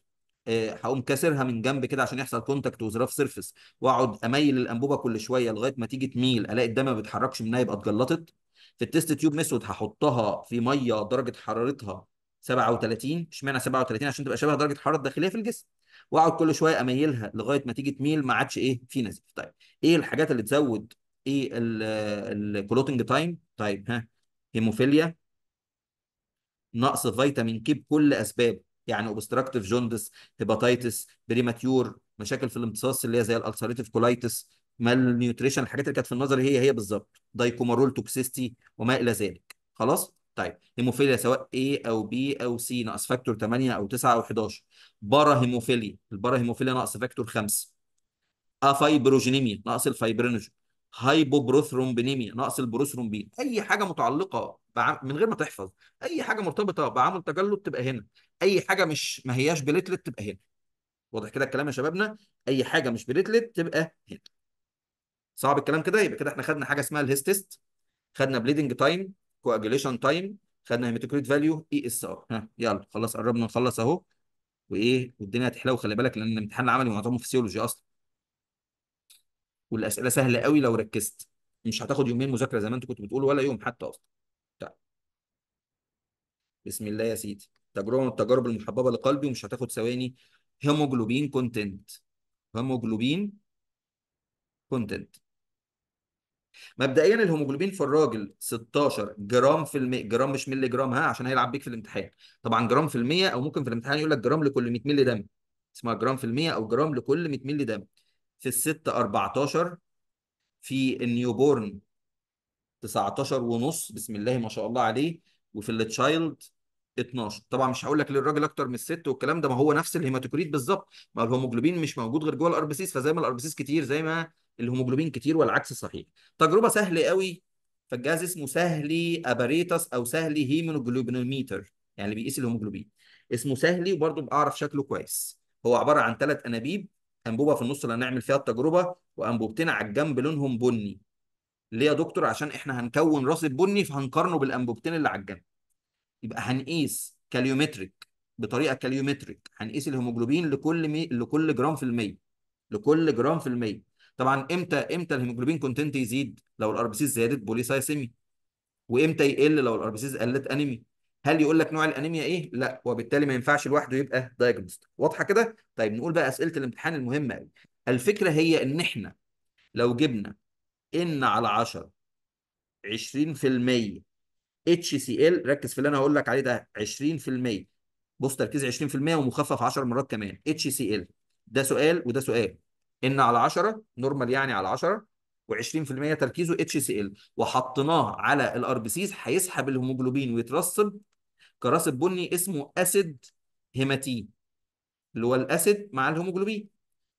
آه، هقوم كاسرها من جنب كده عشان يحصل كونتاكت وزراف سيرفيس واقعد اميل الانبوبه كل شويه لغايه ما تيجي تميل الاقي الدم ما بيتحركش منها يبقى اتجلطت في التيست تيوب ميثود هحطها في ميه درجه حرارتها 37 اشمعنى 37 عشان تبقى شبه درجه الحراره الداخليه في الجسم واقعد كل شويه اميلها لغايه ما تيجي تميل ما عادش ايه في نزيف طيب ايه الحاجات اللي تزود ايه الكلوتنج تايم طيب ها هيموفيليا نقص فيتامين كي بكل اسباب يعني اوبستراكتيف جوندس هيباتيتس بريماتيور مشاكل في الامتصاص اللي هي زي الالسريتيف كولايتس مال نيوتريشن الحاجات اللي كانت في النظر هي هي بالظبط دايكومارول توكسيستي وما الى ذلك خلاص طيب هيموفيليا سواء A او B او C ناقص فاكتور 8 او 9 او 11 بارا هيموفيليا البارا هيموفيليا ناقص فاكتور 5 افايبروجينيميا ناقص الفايبرينوجين هايبوبروثرومبينيميا ناقص البروثرومبين اي حاجه متعلقه من غير ما تحفظ اي حاجه مرتبطه بعمل تجلد تبقى هنا اي حاجه مش ما هياش بليتلت تبقى هنا واضح كده الكلام يا شبابنا اي حاجه مش بليتلت تبقى هنا صعب الكلام كده يبقى كده احنا خدنا حاجه اسمها الهيستست خدنا بليدنج تايم coagulation تايم خدنا هيماتوكريت فاليو اي اس ار ها يلا خلاص قربنا نخلص اهو وايه والدنيا هتحلو خلي بالك لان الامتحان العملي معظمه فيسيولوجي اصلا والاسئله سهله قوي لو ركزت مش هتاخد يومين مذاكره زي ما انت كنت بتقول ولا يوم حتى اصلا طيب. بسم الله يا سيدي تجربه من التجارب المحببه لقلبي ومش هتاخد ثواني هيموجلوبين كونتنت هيموجلوبين كونتنت مبدئيا الهيموجلوبين في الراجل 16 جرام في المية جرام مش ملي جرام ها عشان هيلعب بيك في الامتحان طبعا جرام في المية او ممكن في الامتحان يقول لك جرام لكل 100 ملي دم اسمها جرام في المية او جرام لكل 100 ملي دم في الست 14 في النيوبورن 19 ونص بسم الله ما شاء الله عليه وفي التشايلد 12 طبعا مش هقول لك للراجل اكتر من الست والكلام ده ما هو نفس الهيماتوكريت بالظبط ما الهيموجلوبين مش موجود غير جوه الاربسيس فزي ما الاربسيس كتير زي ما الهيموجلوبين كتير والعكس صحيح تجربه سهله قوي فالجهاز اسمه سهلي اباريتس او سهلي هيموجلوبينوميتر يعني اللي بيقيس الهيموجلوبين اسمه سهلي وبرضه بعرف شكله كويس هو عباره عن ثلاث انابيب انبوبه في النص اللي هنعمل فيها التجربه وانبوبتين على الجنب لونهم بني ليه يا دكتور عشان احنا هنكون راس البني فهنقارنه بالانبوبتين اللي على الجنب يبقى هنقيس كاليومتريك بطريقه كاليومتريك هنقيس الهيموجلوبين لكل مي... لكل جرام في الميه لكل جرام في الميه طبعا امتى امتى الهيموجلوبين كونتنت يزيد لو الار بي سيز زادت بوليسايسيمي وامتى يقل لو الار بي سيز قلت انيمي هل يقول لك نوع الانيميا ايه لا وبالتالي ما ينفعش لوحده يبقى دايجنوست واضحه كده طيب نقول بقى اسئله الامتحان المهمه قوي الفكره هي ان احنا لو جبنا ان على 10 20% اتش سي ال ركز في اللي انا هقول لك عليه ده 20% بص تركيز 20% ومخفف 10 مرات كمان اتش سي ال ده سؤال وده سؤال ان على 10 نورمال يعني على 10 و20% تركيزه اتش سي ال وحطيناه على الار بي سيز هيسحب الهيموجلوبين ويترسب كراسب بني اسمه اسيد هيماتين اللي هو الاسيد مع الهيموجلوبين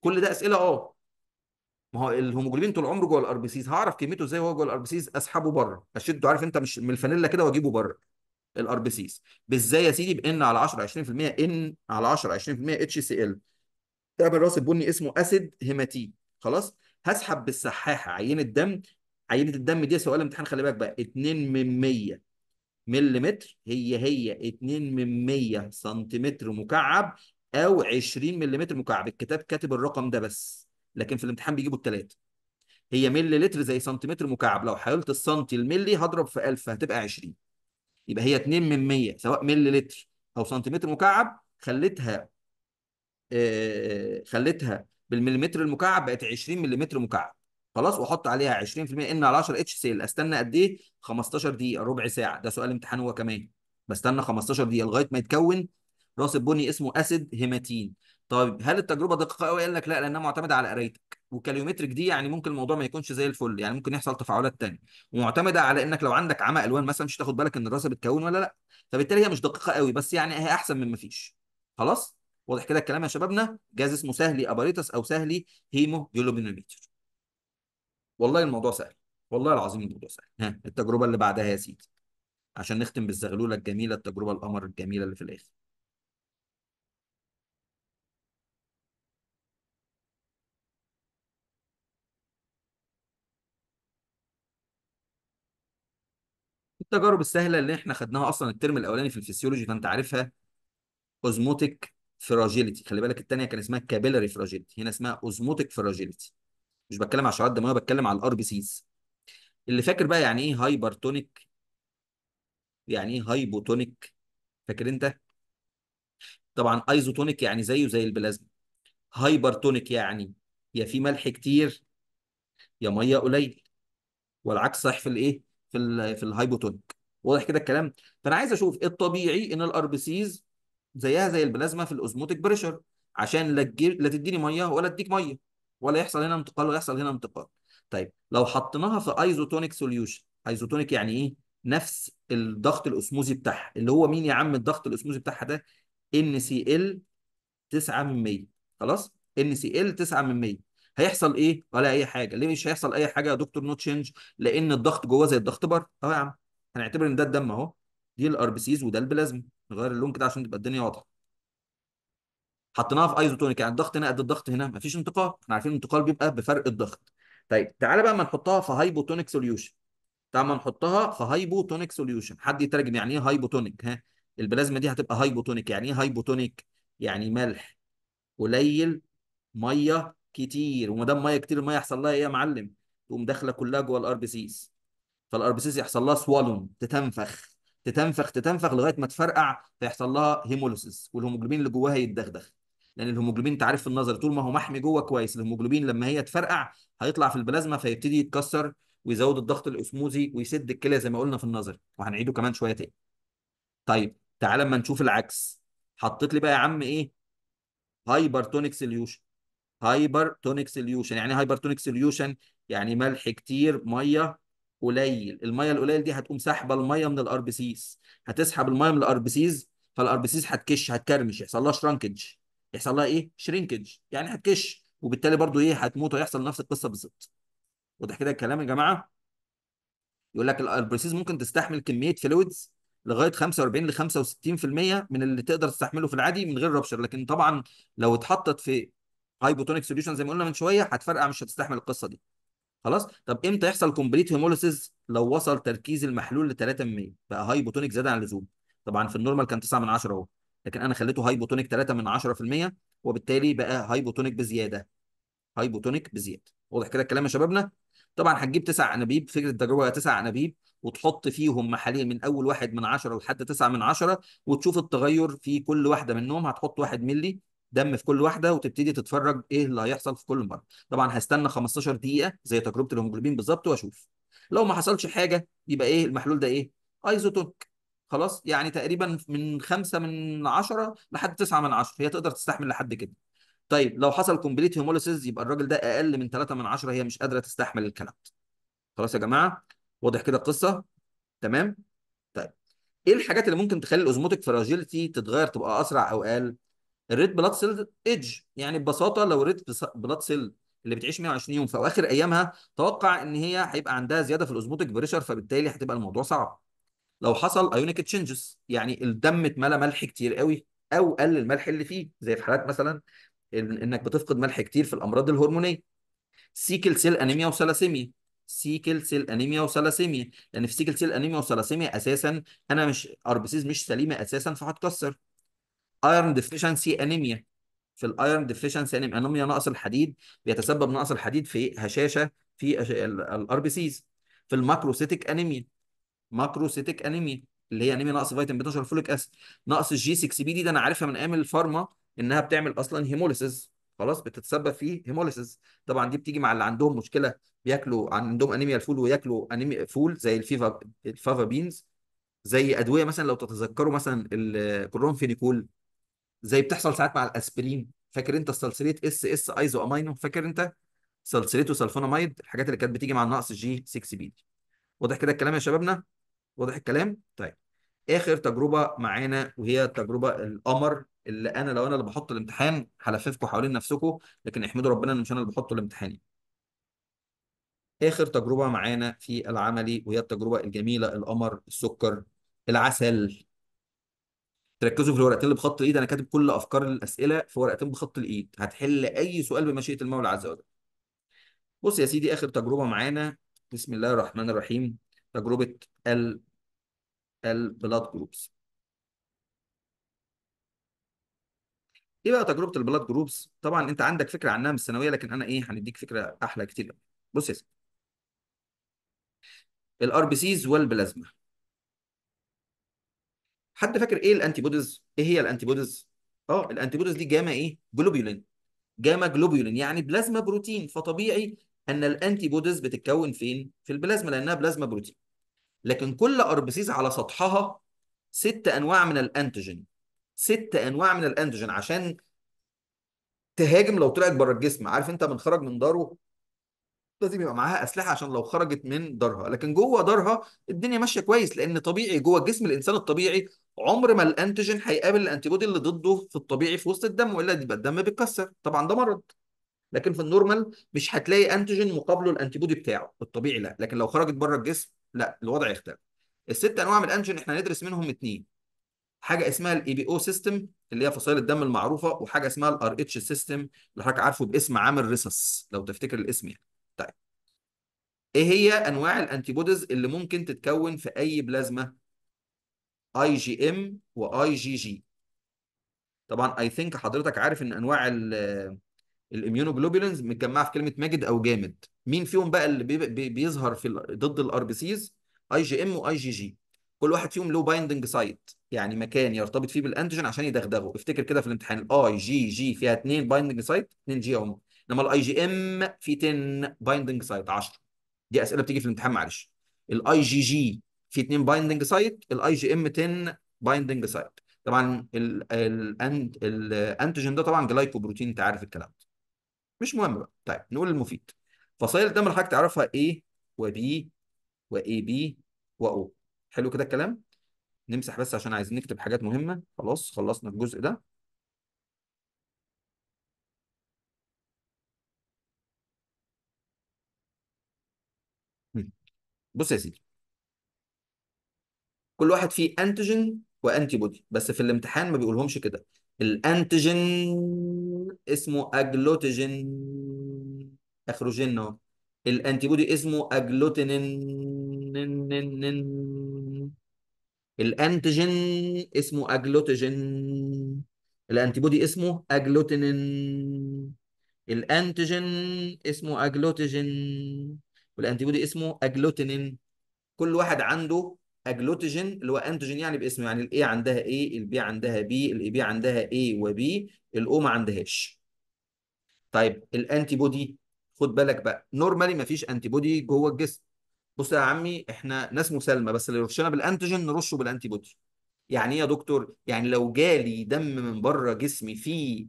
كل ده اسئله اه ما هو الهيموجلوبين طول عمره جوه الار بي سيز هعرف قيمته ازاي وهو جوه الار بي سيز اسحبه بره اشده عارف انت مش من الفانيلا كده واجيبه بره الار بي سيز بازاي يا سيدي بان على 10 20% ان على 10 20% اتش سي ال تعمل راس البني اسمه اسيد هيماتي خلاص هسحب بالسحاحه عينه دم عينه الدم دي سؤال الامتحان خلي بالك بقى 2 من 100 ملم هي هي 2 من 100 سنتيمتر مكعب او 20 ملم مكعب الكتاب كاتب الرقم ده بس لكن في الامتحان بيجيبوا الثلاثه هي ملي لتر زي سنتيمتر مكعب لو حولت السنتي الملي هضرب في 1000 هتبقى 20 يبقى هي 2 من 100 سواء ملي لتر او سنتيمتر مكعب خليتها آه، خليتها بالمليمتر المكعب بقت 20 مليمتر مكعب خلاص واحط عليها 20% ان على 10 اتش سيل استنى قد ايه 15 دقيقه ربع ساعه ده سؤال امتحان هو كمان بستنى 15 دقيقه لغايه ما يتكون راس بني اسمه اسيد هيماتين طيب هل التجربه دقيقه قوي قال لك لا لانها معتمده على قرايتك وكاليومتريك دي يعني ممكن الموضوع ما يكونش زي الفل يعني ممكن يحصل تفاعلات تانية ومعتمده على انك لو عندك عمى الوان مثلا مش هتاخد بالك ان الراسه بتكون ولا لا فبالتالي هي مش دقيقه قوي بس يعني هي احسن من ما فيش خلاص واضح كده الكلام يا شبابنا جهاز اسمه سهلي اباريتس او سهلي هيموجلوبينوميتر والله الموضوع سهل والله العظيم الموضوع سهل ها التجربه اللي بعدها يا سيدي عشان نختم بالزغلوله الجميله التجربه القمر الجميله اللي في الاخر التجارب السهله اللي احنا خدناها اصلا الترم الاولاني في الفسيولوجي فانت عارفها اوزموتيك فراجيلتي خلي بالك الثانيه كان اسمها كابيلاري فراجيلتي هنا اسمها اوزموتيك فراجيلتي مش بتكلم على شعرات دمويه بتكلم على الار بي سيز اللي فاكر بقى يعني ايه هايبرتونيك يعني ايه هايبوتونيك فاكر انت طبعا ايزوتونيك يعني زيه زي البلازما هايبرتونيك يعني يا في ملح كتير يا ميه قليل والعكس صحيح في الايه في الـ في الهايبوتونيك واضح كده الكلام فانا عايز اشوف الطبيعي ان الار بي سيز زيها زي البلازما في الاوزموتيك بريشر عشان لا تجيب لا تديني ميه ولا اديك ميه ولا يحصل هنا انتقال ولا يحصل هنا انتقال طيب لو حطيناها في ايزوتونيك سوليوشن ايزوتونيك يعني ايه نفس الضغط الاسموزي بتاعها اللي هو مين يا عم الضغط الاسموزي بتاعها ده ان سي ال 9 من 100 خلاص ان سي ال 9 من 100 هيحصل ايه ولا اي حاجه ليه مش هيحصل اي حاجه يا دكتور نو تشينج لان الضغط جوه زي الضغط بره اه يا عم هنعتبر ان ده الدم اهو دي الار بي سيز وده البلازما نغير اللون كده عشان تبقى الدنيا واضحه حطيناها في ايزوتونيك يعني الضغط هنا قد الضغط هنا مفيش انتقال احنا عارفين الانتقال بيبقى بفرق الضغط طيب تعالى بقى ما نحطها في هايبوتونيك سوليوشن تعالى ما نحطها في هايبوتونيك سوليوشن حد يترجم يعني ايه هايبوتونيك ها البلازما دي هتبقى هايبوتونيك يعني ايه هايبوتونيك يعني ملح قليل ميه كتير وما دام ميه كتير الميه يحصل لها ايه يا معلم تقوم داخله كلها جوه الار بي سيز فالار بي سيز يحصل لها سوالون تتنفخ تتنفخ تتنفخ لغايه ما تفرقع فيحصل لها هيمولوسيس والهيموجلوبين اللي جواها يتدغدغ لان الهيموجلوبين انت عارف في النظر طول ما هو محمي جوه كويس الهيموجلوبين لما هي تفرقع هيطلع في البلازما فيبتدي يتكسر ويزود الضغط الاسموزي ويسد الكلى زي ما قلنا في النظر وهنعيده كمان شويه تاني طيب تعالى اما نشوف العكس حطيت لي بقى يا عم ايه هايبرتونيك سوليوشن هايبرتونيك سوليوشن يعني ايه هايبرتونيك سوليوشن يعني ملح كتير ميه قليل الميه القليل دي هتقوم ساحبه الميه من الاربسيس هتسحب الميه من الاربسيس فالاربسيس هتكش هتكرمش يحصل لها شرنكج يحصل لها ايه شرينكج يعني هتكش وبالتالي برضو ايه هتموت ويحصل نفس القصه بالظبط واضح كده الكلام يا جماعه يقول لك الاربسيس ممكن تستحمل كميه فلويدز لغايه 45 ل 65% من اللي تقدر تستحمله في العادي من غير ربشر لكن طبعا لو اتحطت في هايبوتونيك سوليوشن زي ما قلنا من شويه هتفرقع مش هتستحمل القصه دي خلاص طب امتى يحصل كومبليت هيموليسيز لو وصل تركيز المحلول ل 3 من 100 بقى هايبوتونيك زياده عن اللزوم طبعا في النورمال كان 9 من 10 اهو لكن انا خليته هايبوتونيك 3 من 10% وبالتالي بقى هايبوتونيك بزياده هايبوتونيك بزياده واضح كده الكلام يا شبابنا طبعا هتجيب تسع انابيب فكره التجربه تسع انابيب وتحط فيهم محاليل من اول واحد من 10 لحد 9 من 10 وتشوف التغير في كل واحده منهم هتحط 1 ملي دم في كل واحده وتبتدي تتفرج ايه اللي هيحصل في كل مره طبعا هستنى 15 دقيقه زي تجربه الهيموجلوبين بالظبط واشوف لو ما حصلش حاجه يبقى ايه المحلول ده ايه ايزوتونيك خلاص يعني تقريبا من 5 من 10 لحد 9 من 10 هي تقدر تستحمل لحد كده طيب لو حصل كومبليت هيموليسيز يبقى الراجل ده اقل من 3 من 10 هي مش قادره تستحمل الكلام خلاص يا جماعه واضح كده القصه تمام طيب ايه الحاجات اللي ممكن تخلي الاوزموتيك فراجيلتي تتغير تبقى اسرع او اقل الريد بلاد سيل ايدج يعني ببساطه لو ريد بلاد سيل اللي بتعيش 120 يوم في اواخر ايامها توقع ان هي هيبقى عندها زياده في الاوزموتيك بريشر فبالتالي هتبقى الموضوع صعب لو حصل ايونيك تشنجز يعني الدم اتملى ملح كتير قوي او قل الملح اللي فيه زي في حالات مثلا انك بتفقد ملح كتير في الامراض الهرمونيه سيكل سيل انيميا وثلاسيميا سيكل سيل انيميا وثلاسيميا لان يعني في سيكل سيل انيميا وثلاسيميا اساسا انا مش اربسيز مش سليمه اساسا فهتكسر ايرون ديفيشنسي انيميا في الايرون ديفيشنسي انيميا انيميا نقص الحديد بيتسبب نقص الحديد في هشاشه في الار بي سيز في الماكروسيتيك انيميا ماكروسيتيك انيميا اللي هي انيميا نقص فيتامين ب12 فوليك اسيد نقص الجي 6 بي دي ده انا عارفها من ايام الفارما انها بتعمل اصلا هيموليسيز خلاص بتتسبب في هيموليسيز طبعا دي بتيجي مع اللي عندهم مشكله بياكلوا عندهم انيميا الفول وياكلوا انيميا فول زي الفيفا الفافا بينز زي ادويه مثلا لو تتذكروا مثلا فينيكول زي بتحصل ساعات مع الاسبرين فاكر انت السلسليت اس اس ايزو امينو فاكر انت سلسليت وسلفوناميد الحاجات اللي كانت بتيجي مع النقص جي 6 بي دي واضح كده الكلام يا شبابنا واضح الكلام طيب اخر تجربه معانا وهي التجربه القمر اللي انا لو انا اللي بحط الامتحان هلففكم حوالين نفسكم لكن احمدوا ربنا ان مش انا اللي بحط الامتحان اخر تجربه معانا في العملي وهي التجربه الجميله القمر السكر العسل تركزوا في الورقتين اللي بخط الايد انا كاتب كل افكار الاسئله في ورقتين بخط الايد هتحل اي سؤال بمشيئه المولى عز وجل بص يا سيدي اخر تجربه معانا بسم الله الرحمن الرحيم تجربه ال البلاد جروبس ايه بقى تجربه البلاد جروبس طبعا انت عندك فكره عنها من الثانويه لكن انا ايه هنديك فكره احلى كتير بص يا سيدي الار بي سيز والبلازما حد فاكر ايه الانتي بوديز ايه هي الانتي بوديز اه الانتي بوديز دي جاما ايه جلوبيولين جاما جلوبيولين يعني بلازما بروتين فطبيعي ان الانتي بوديز بتتكون فين في البلازما لانها بلازما بروتين لكن كل اربسيز على سطحها ست انواع من الانتيجين ست انواع من الانتيجين عشان تهاجم لو طلعت بره الجسم عارف انت من خرج من داره لازم يبقى معاها اسلحه عشان لو خرجت من دارها لكن جوه دارها الدنيا ماشيه كويس لان طبيعي جوه جسم الانسان الطبيعي عمر ما الانتيجين هيقابل الانتيبودي اللي ضده في الطبيعي في وسط الدم والا يبقى الدم بيتكسر طبعا ده مرض لكن في النورمال مش هتلاقي انتيجين مقابله الانتيبودي بتاعه الطبيعي لا لكن لو خرجت بره الجسم لا الوضع يختلف الست انواع من الانتيجين احنا هندرس منهم اثنين حاجه اسمها الاي بي او سيستم اللي هي فصائل الدم المعروفه وحاجه اسمها الار اتش سيستم اللي حضرتك عارفه باسم عامل ريسس لو تفتكر الاسم يعني طيب ايه هي انواع الانتيبوديز اللي ممكن تتكون في اي بلازما اي جي ام واي جي جي طبعا اي ثينك حضرتك عارف ان انواع الاميونوجلوبولينز متجمعه في كلمه ماجد او جامد مين فيهم بقى اللي بي بيظهر في ضد الار بي سيز اي جي ام واي جي جي كل واحد فيهم له بايندنج سايت يعني مكان يرتبط فيه بالانتيجين عشان يدغدغه افتكر كده في الامتحان الاي جي جي فيها اثنين بايندنج سايت اثنين جي هم انما الاي جي ام في 10 بايندنج سايت 10 دي اسئله بتيجي في الامتحان معلش الاي جي جي في اثنين بايندنج سايت الاي جي ام 10 بايندنج سايت طبعا الانت الانتيجين ده طبعا جلايكوبروتين انت عارف الكلام ده مش مهم بقى طيب نقول المفيد فصائل الدم حضرتك تعرفها A وبي واي بي واو حلو كده الكلام نمسح بس عشان عايزين نكتب حاجات مهمه خلاص خلصنا الجزء ده بص يا سيدي كل واحد فيه انتيجين وانتي بودي بس في الامتحان ما بيقولهمش كده الانتيجين اسمه اجلوتيجين اخره الانتي بودي اسمه اجلوتينين الانتيجين اسمه اجلوتيجين الانتي بودي اسمه اجلوتينين الانتيجين اسمه اجلوتيجين والانتي بودي اسمه اجلوتينين كل واحد عنده اجلوتوجين اللي هو انتوجين يعني باسمه يعني الاي عندها اي البي عندها بي الاي بي عندها اي وبي الاو ما عندهاش طيب الانتي بودي خد بالك بقى نورمالي ما فيش انتي بودي جوه الجسم بص يا عمي احنا ناس مسالمه بس اللي يرشنا بالانتيجين نرشه بالانتي بودي يعني ايه يا دكتور يعني لو جالي دم من بره جسمي فيه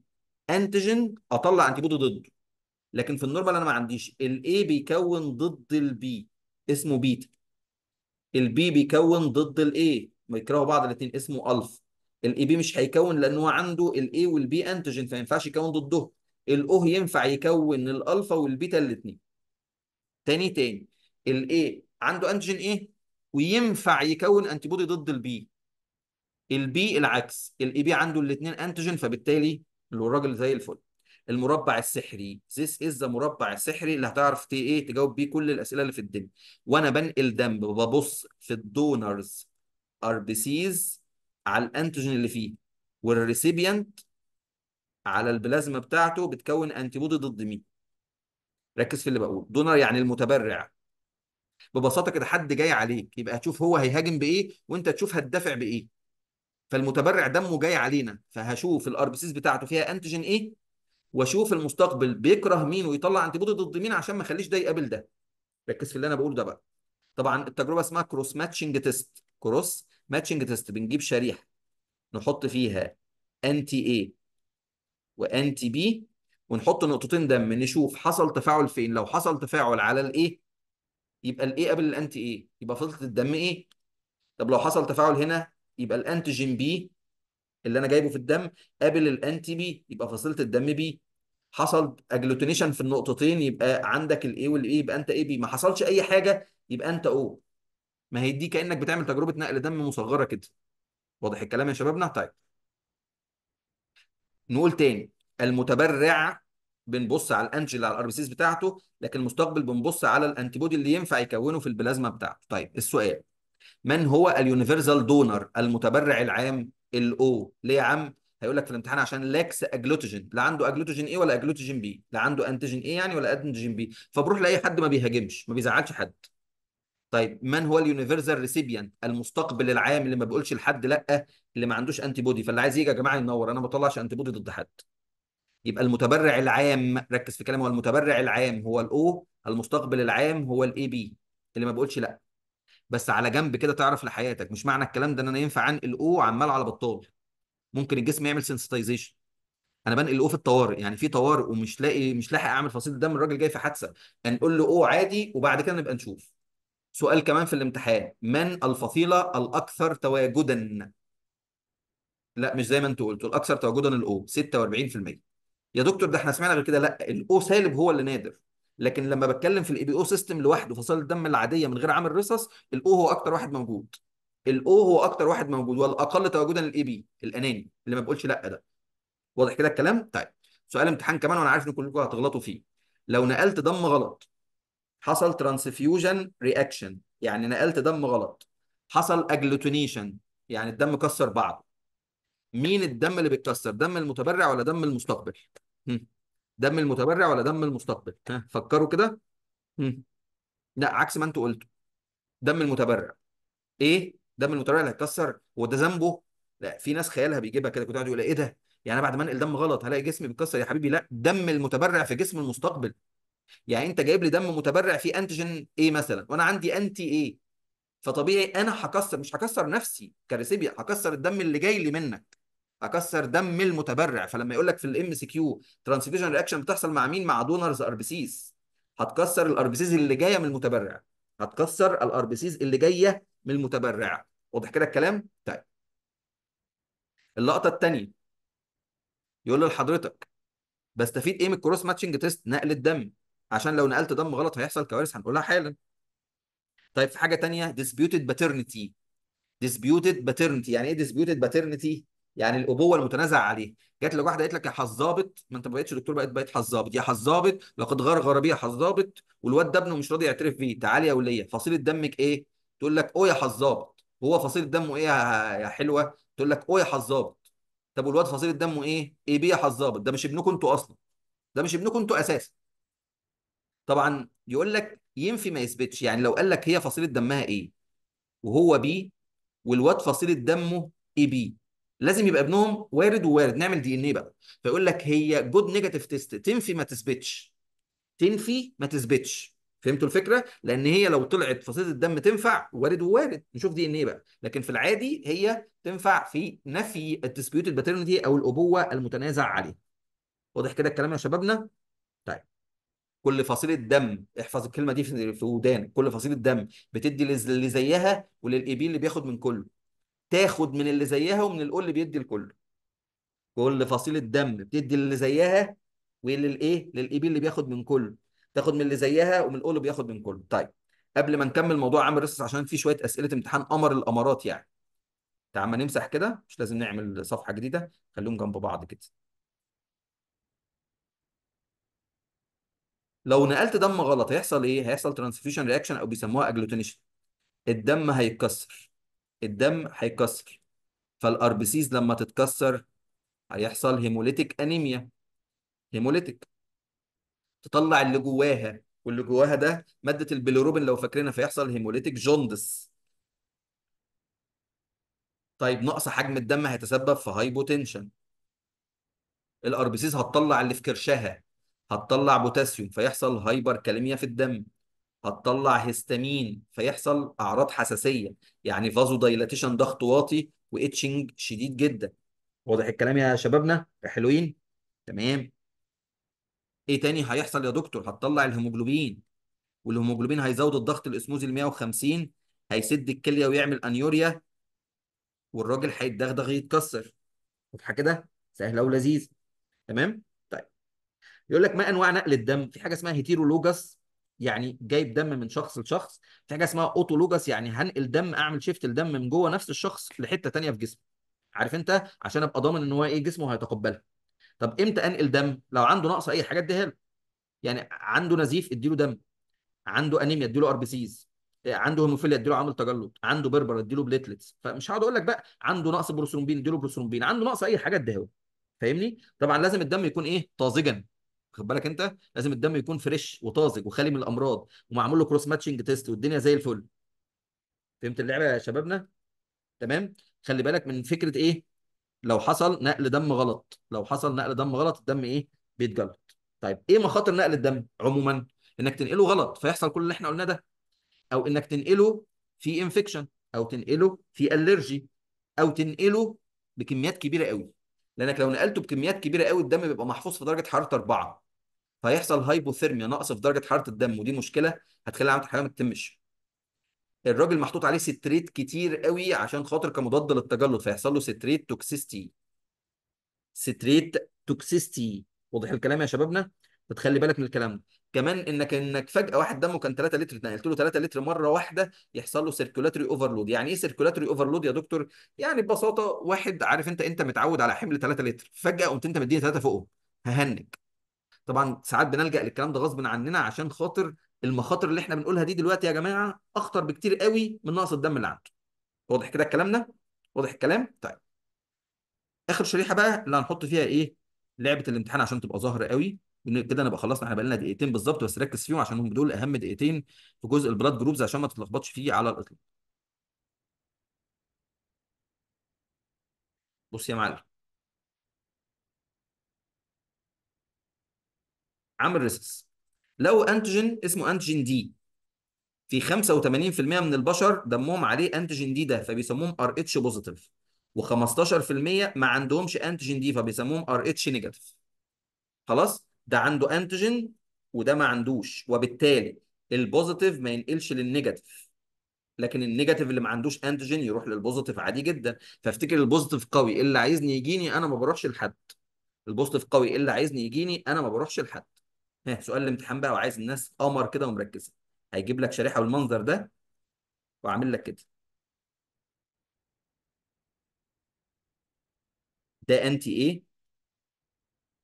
انتيجين اطلع انتي بودي ضده لكن في النورمال انا ما عنديش الاي بيكون ضد البي اسمه بيتا البي بيكون ضد الاي بيكرهوا بعض الاثنين اسمه الفا الاي بي مش هيكون لان هو عنده الاي والبي انتوجين فما ينفعش يكون ضده الاو ينفع يكون الالفا والبيتا الاثنين تاني تاني الاي عنده انتوجين ايه وينفع يكون انتي بودي ضد البي البي العكس الاي بي e عنده الاثنين انتوجين فبالتالي الراجل زي الفل المربع السحري this is the مربع السحري اللي هتعرف ايه تجاوب بيه كل الاسئله اللي في الدنيا وانا بنقل دم ببص في الدونرز ار بي سيز على الانتيجين اللي فيه والريسيبيانت على البلازما بتاعته بتكون انتي بودي ضد مين ركز في اللي بقوله دونر يعني المتبرع ببساطه كده حد جاي عليك يبقى هتشوف هو هيهاجم بايه وانت تشوف هتدافع بايه فالمتبرع دمه جاي علينا فهشوف الار بي سيز بتاعته فيها انتيجين ايه واشوف المستقبل بيكره مين ويطلع انتيبودي ضد مين عشان ما اخليش ده يقابل ده ركز في اللي انا بقوله ده بقى طبعا التجربه اسمها كروس ماتشنج تيست كروس ماتشنج تيست بنجيب شريحه نحط فيها ان تي اي وان تي بي ونحط نقطتين دم نشوف حصل تفاعل فين لو حصل تفاعل على الايه يبقى الايه قبل الانتي ايه يبقى فضلت الدم ايه طب لو حصل تفاعل هنا يبقى الانتيجين بي اللي انا جايبه في الدم قابل الانتي بي يبقى فصيله الدم بي حصل اجلوتينيشن في النقطتين يبقى عندك الاي والاي يبقى انت اي بي ما حصلش اي حاجه يبقى انت او ما هي دي كانك بتعمل تجربه نقل دم مصغره كده واضح الكلام يا شبابنا طيب نقول تاني المتبرع بنبص على الانجل على الار بي سيز بتاعته لكن المستقبل بنبص على الانتيبودي اللي ينفع يكونه في البلازما بتاعته طيب السؤال من هو اليونيفرسال دونر المتبرع العام الاو ليه يا عم هيقول لك في الامتحان عشان لاكس اجلوتوجين لا عنده اجلوتوجين ايه ولا اجلوتوجين بي لا عنده انتيجين ايه يعني ولا انتيجين بي فبروح لاي حد ما بيهاجمش ما بيزعلش حد طيب من هو اليونيفرسال ريسيبيان المستقبل العام اللي ما بيقولش لحد لا اللي ما عندوش انتي بودي فاللي عايز يجي يا جماعه ينور انا ما بطلعش انتي بودي ضد حد يبقى المتبرع العام ركز في كلامي هو المتبرع العام هو الاو المستقبل العام هو الاي بي اللي ما بيقولش لا بس على جنب كده تعرف لحياتك مش معنى الكلام ده ان انا ينفع انقل او عمال على بطال ممكن الجسم يعمل سنسيتايزيشن انا بنقل او في الطوارئ يعني في طوارئ ومش لاقي مش لاحق اعمل فصيل دم الراجل جاي في حادثه هنقول له او عادي وبعد كده نبقى نشوف سؤال كمان في الامتحان من الفصيله الاكثر تواجدا لا مش زي ما انتوا قلتوا الاكثر تواجدا الاو 46% يا دكتور ده احنا سمعنا غير كده لا الاو سالب هو اللي نادر لكن لما بتكلم في الاي بي او سيستم لوحده فصيله الدم العاديه من غير عامل رصص الاو هو اكتر واحد موجود الاو هو اكتر واحد موجود والاقل تواجدا للاي بي الاناني اللي ما بقولش لا ده واضح كده الكلام طيب سؤال امتحان كمان وانا عارف ان كلكم هتغلطوا فيه لو نقلت دم غلط حصل ترانسفيوجن رياكشن يعني نقلت دم غلط حصل اجلوتونيشن يعني الدم كسر بعضه مين الدم اللي بيتكسر دم المتبرع ولا دم المستقبل دم المتبرع ولا دم المستقبل ها فكروا كده لا عكس ما انتوا قلتوا دم المتبرع ايه دم المتبرع اللي هيتكسر هو ده ذنبه لا في ناس خيالها بيجيبها كده كنت قاعد يقول ايه ده يعني انا بعد ما انقل دم غلط هلاقي جسمي بيتكسر يا حبيبي لا دم المتبرع في جسم المستقبل يعني انت جايب لي دم متبرع فيه انتيجين ايه مثلا وانا عندي انتي ايه فطبيعي انا هكسر مش هكسر نفسي كريسيبيا هكسر الدم اللي جاي لي منك اكسر دم المتبرع فلما يقول لك في الام سي كيو ترانسفيوجن رياكشن بتحصل مع مين مع دونرز ار بي سيز هتكسر الار بي سيز اللي جايه من المتبرع هتكسر الار بي سيز اللي جايه من المتبرع واضح كده الكلام طيب اللقطه الثانيه يقول لحضرتك بستفيد ايه من الكروس ماتشنج تيست نقل الدم عشان لو نقلت دم غلط هيحصل كوارث هنقولها حالا طيب في حاجه ثانيه ديسبيوتد باترنتي ديسبيوتد باترنتي يعني ايه ديسبيوتد باترنتي يعني الابوه المتنازع عليه جات لك واحده قالت لك يا حظابط ما انت ما بقتش دكتور بقيت بقيت حظابط يا حظابط لقد غرغر بي حظابط والواد ده ابنه مش راضي يعترف بيه تعالي يا وليه فصيله دمك ايه تقول لك او يا حظابط هو فصيله دمه ايه يا حلوه تقول لك او يا حظابط طب والواد فصيله دمه ايه ايه بيه يا حظابط ده مش ابنكم انتوا اصلا ده مش ابنكم انتوا اساسا طبعا يقول لك ينفي ما يثبتش يعني لو قال لك هي فصيله دمها ايه وهو بي والواد فصيله دمه اي بي لازم يبقى ابنهم وارد ووارد نعمل دي ان ايه بقى فيقول لك هي جود نيجاتيف تيست تنفي ما تثبتش تنفي ما تثبتش فهمتوا الفكره لان هي لو طلعت فصيله الدم تنفع وارد ووارد نشوف دي ان ايه بقى لكن في العادي هي تنفع في نفي الديسبيوتد باترنتي او الابوه المتنازع عليها واضح كده الكلام يا شبابنا طيب كل فصيلة دم احفظ الكلمة دي في ودانك كل فصيلة دم بتدي اللي زيها وللاي بي اللي بياخد من كله تاخد من اللي زيها ومن اللي بيدي لكله كل فصيله دم بتدي اللي زيها وللايه للاي بي اللي بياخد من كله تاخد من اللي زيها ومن اللي بياخد من كله طيب قبل ما نكمل موضوع عامل رصاص عشان في شويه اسئله امتحان قمر الامارات يعني تعال ما نمسح كده مش لازم نعمل صفحه جديده خليهم جنب بعض كده لو نقلت دم غلط هيحصل ايه هيحصل ترانسفيوشن رياكشن او بيسموها اجلوتينيشن الدم هيتكسر الدم هيكسر فالاربسيز لما تتكسر هيحصل هيموليتيك انيميا هيموليتيك تطلع اللي جواها واللي جواها ده ماده البيليروبين لو فاكرينها فيحصل هيموليتيك جوندس طيب نقص حجم الدم هيتسبب في هايبوتنشن الاربسيس هتطلع اللي في كرشها هتطلع بوتاسيوم فيحصل هايبر كاليميا في الدم هتطلع هيستامين فيحصل اعراض حساسيه يعني فازو دايلاتيشن ضغط واطي واتشنج شديد جدا واضح الكلام يا شبابنا يا حلوين تمام ايه تاني هيحصل يا دكتور هتطلع الهيموجلوبين والهيموجلوبين هيزود الضغط الاسموزي ل 150 هيسد الكليه ويعمل انيوريا والراجل هيتدغدغ يتكسر واضحه كده سهله ولذيذه تمام طيب يقول لك ما انواع نقل الدم في حاجه اسمها هيتيرولوجاس يعني جايب دم من شخص لشخص في حاجه اسمها اوتولوجس يعني هنقل دم اعمل شيفت الدم من جوه نفس الشخص لحته ثانيه في جسمه عارف انت عشان ابقى ضامن ان هو ايه جسمه هيتقبلها طب امتى انقل دم لو عنده نقص اي حاجات اديها له يعني عنده نزيف اديله دم عنده انيميا اديله ار بي سيز عنده هيموفيليا اديله عامل تجلط عنده بربر اديله بليتلتس فمش هقعد اقول لك بقى عنده نقص بروثرومبين اديله بروسومبين عنده نقص اي حاجات اديها له فاهمني طبعا لازم الدم يكون ايه طازجا خد بالك انت لازم الدم يكون فريش وطازج وخالي من الامراض ومعمول له كروس ماتشنج تيست والدنيا زي الفل فهمت اللعبه يا شبابنا تمام خلي بالك من فكره ايه لو حصل نقل دم غلط لو حصل نقل دم غلط الدم ايه بيتجلط طيب ايه مخاطر نقل الدم عموما انك تنقله غلط فيحصل كل اللي احنا قلناه ده او انك تنقله في انفكشن او تنقله في الرجي او تنقله بكميات كبيره قوي لانك لو نقلته بكميات كبيره قوي الدم بيبقى محفوظ في درجه حراره اربعه فيحصل هايبوثيرميا نقص في درجه حراره الدم ودي مشكله هتخلي عمليه الحراره ما تتمش الراجل محطوط عليه ستريت كتير قوي عشان خاطر كمضاد للتجلط فيحصل له ستريت توكسيستي ستريت توكسيستي واضح الكلام يا شبابنا فتخلي بالك من الكلام ده كمان انك انك فجاه واحد دمه كان 3 لتر اتنقلت له 3 لتر مره واحده يحصل له سيركيولاتوري اوفرلود يعني ايه سيركيولاتوري اوفرلود يا دكتور يعني ببساطه واحد عارف انت انت متعود على حمل 3 لتر فجاه قمت انت مديني 3 فوقهم ههنج طبعا ساعات بنلجأ للكلام ده غصب عننا عشان خاطر المخاطر اللي احنا بنقولها دي دلوقتي يا جماعه اخطر بكتير قوي من نقص الدم اللي عنده واضح كده الكلام ده واضح الكلام طيب اخر شريحه بقى اللي هنحط فيها ايه لعبه الامتحان عشان تبقى ظاهره قوي كده نبقى خلصنا احنا بقى لنا دقيقتين بالظبط بس ركز فيهم عشان هم دول اهم دقيقتين في جزء البلاد جروبز عشان ما تتلخبطش فيه على الاطلاق بص يا معلم عامل ريسس لو انتيجين اسمه انتيجين دي في 85% من البشر دمهم عليه انتيجين دي ده فبيسموهم ار اتش بوزيتيف و15% ما عندهمش انتيجين دي فبيسموهم ار اتش نيجاتيف خلاص ده عنده انتيجين وده ما عندوش وبالتالي البوزيتيف ما ينقلش للنيجاتيف لكن النيجاتيف اللي ما عندوش انتيجين يروح للبوزيتيف عادي جدا فافتكر البوزيتيف قوي اللي عايزني يجيني انا ما بروحش لحد البوزيتيف قوي اللي عايزني يجيني انا ما بروحش لحد ها سؤال الامتحان بقى وعايز الناس قمر كده ومركزه هيجيب لك شريحه بالمنظر ده وعامل لك كده ده انت ايه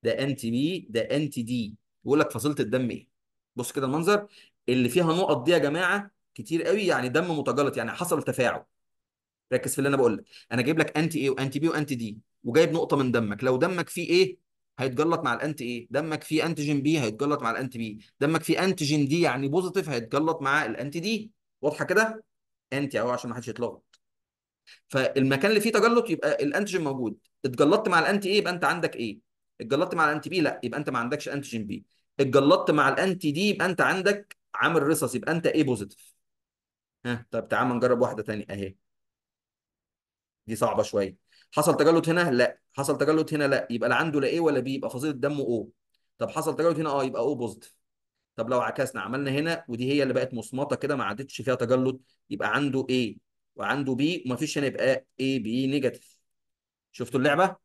ده انت بي ده انت دي بيقول لك فصيله الدم ايه بص كده المنظر اللي فيها نقط دي يا جماعه كتير قوي يعني دم متجلط يعني حصل تفاعل ركز في اللي انا بقول لك انا جايب لك انت ايه وانت بي وانت دي وجايب نقطه من دمك لو دمك فيه ايه هيتجلط مع الانت ايه دمك فيه انتيجين بي هيتجلط مع الانت بي دمك فيه انتيجين دي يعني بوزيتيف هيتجلط مع الانت دي واضحه كده انتي اهو عشان ما حدش يتلخبط فالمكان اللي فيه تجلط يبقى الانتيجين موجود اتجلطت مع الانت ايه يبقى انت عندك ايه اتجلطت مع الانت بي لا يبقى انت ما عندكش انتيجين بي اتجلطت مع الانت دي يبقى انت عندك عامل رصاص يبقى انت ايه بوزيتيف ها طب تعال نجرب واحده ثانيه اهي دي صعبه شويه حصل تجلط هنا لا حصل تجلط هنا لا يبقى لا عنده لا ايه ولا بي يبقى فصيله دمه او طب حصل تجلط هنا اه يبقى او بوزيتيف طب لو عكسنا عملنا هنا ودي هي اللي بقت مصمطه كده ما عدتش فيها تجلط يبقى عنده A وعنده بي ومفيش هنا يبقى A B نيجاتيف شفتوا اللعبه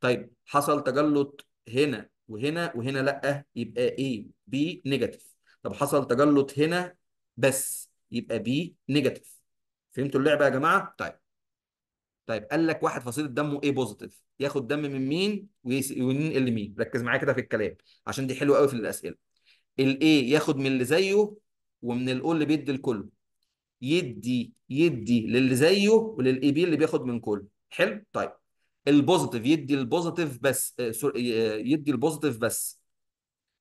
طيب حصل تجلط هنا وهنا وهنا لا يبقى A B نيجاتيف طب حصل تجلط هنا بس يبقى B نيجاتيف فهمتوا اللعبه يا جماعه طيب طيب قال لك واحد فصيله دمه ايه بوزيتيف ياخد دم من مين وينقل لمين ركز معايا كده في الكلام عشان دي حلوه قوي في الاسئله الايه ياخد من اللي زيه ومن الاو اللي بيدي لكله يدي يدي للي زيه وللاي بي اللي بياخد من كله حلو طيب البوزيتيف يدي البوزيتيف بس آه، آه، يدي البوزيتيف بس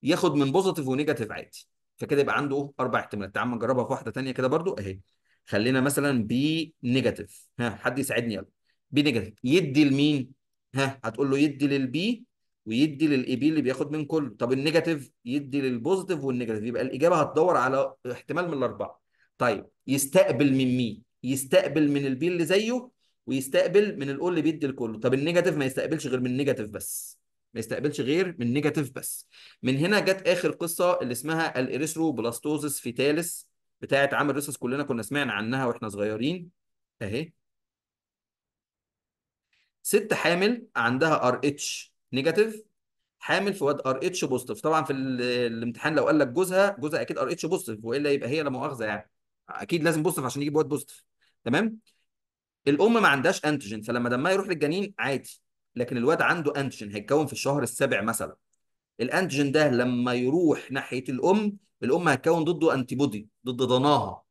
ياخد من بوزيتيف ونيجاتيف عادي فكده يبقى عنده اربع احتمالات تعال نجربها في واحده ثانيه كده برضو اهي خلينا مثلا بي نيجاتيف ها حد يساعدني يلا بي نيجاتيف يدي لمين؟ ها هتقول له يدي للبي ويدي للاي بي اللي بياخد من كله طب النيجاتيف يدي للبوزيتيف والنيجاتيف يبقى الاجابه هتدور على احتمال من الاربعه طيب يستقبل من مين؟ يستقبل من البي اللي زيه ويستقبل من الاو اللي بيدي لكله طب النيجاتيف ما يستقبلش غير من النيجاتيف بس ما يستقبلش غير من نيجاتيف بس من هنا جت اخر قصه اللي اسمها الاريثرو بلاستوزس تالس بتاعه عامل رصاص كلنا كنا سمعنا عنها واحنا صغيرين اهي ست حامل عندها ار اتش نيجاتيف حامل في واد ار اتش بوزيتيف طبعا في الامتحان لو قال لك جوزها جوزها اكيد ار اتش بوزيتيف والا يبقى هي لا مؤاخذه يعني اكيد لازم بوزيتيف عشان يجيب واد بوزيتيف تمام الام ما عندهاش انتيجين فلما دمها يروح للجنين عادي لكن الواد عنده انتيجين هيتكون في الشهر السابع مثلا الانتيجين ده لما يروح ناحيه الام الام هتكون ضده انتي بودي ضد ضناها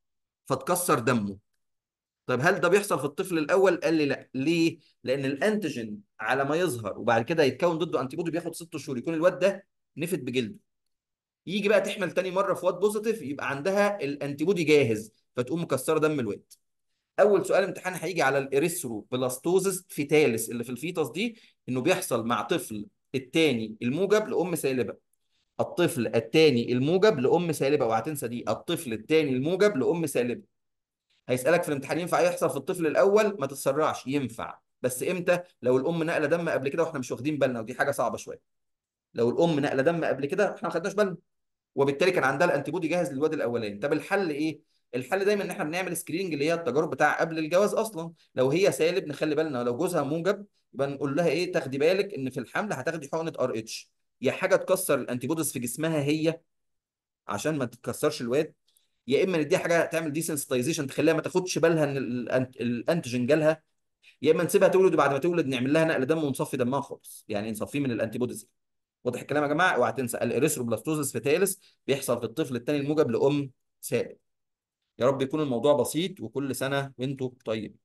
فتكسر دمه طب هل ده بيحصل في الطفل الاول قال لي لا ليه لان الانتيجين على ما يظهر وبعد كده يتكون ضده انتي بودي بياخد ست شهور يكون الواد ده نفت بجلده يجي بقى تحمل تاني مره في واد بوزيتيف يبقى عندها الانتي بودي جاهز فتقوم مكسره دم الواد اول سؤال امتحان هيجي على الاريثرو بلاستوزس فيتالس اللي في الفيتاس دي انه بيحصل مع طفل الثاني الموجب لام سالبه الطفل الثاني الموجب لام سالبه اوعى تنسى دي الطفل الثاني الموجب لام سالبه هيسالك في الامتحان ينفع يحصل في الطفل الاول ما تتسرعش ينفع بس امتى لو الام نقله دم قبل كده واحنا مش واخدين بالنا ودي حاجه صعبه شويه لو الام نقله دم قبل كده احنا ما خدناش بالنا وبالتالي كان عندها الانتيبودي جاهز للواد الاولاني طب الحل ايه الحل دايما ان احنا بنعمل سكرينج اللي هي التجارب بتاع قبل الجواز اصلا لو هي سالب نخلي بالنا لو جوزها موجب يبقى نقول لها ايه تاخدي بالك ان في الحمل هتاخدي حقنه ار اتش يا حاجه تكسر الانتي في جسمها هي عشان ما تتكسرش الواد يا اما نديها حاجه تعمل ديسنسيتايزيشن تخليها ما تاخدش بالها ان الانتيجين جالها يا اما نسيبها تولد وبعد ما تولد نعمل لها نقل دم ونصفي دمها خالص يعني نصفيه من الانتي بوديز واضح الكلام يا جماعه اوعى تنسى الاريثروبلاستوزس تالس بيحصل في الطفل الثاني الموجب لام سائل يا رب يكون الموضوع بسيط وكل سنه وانتم طيبين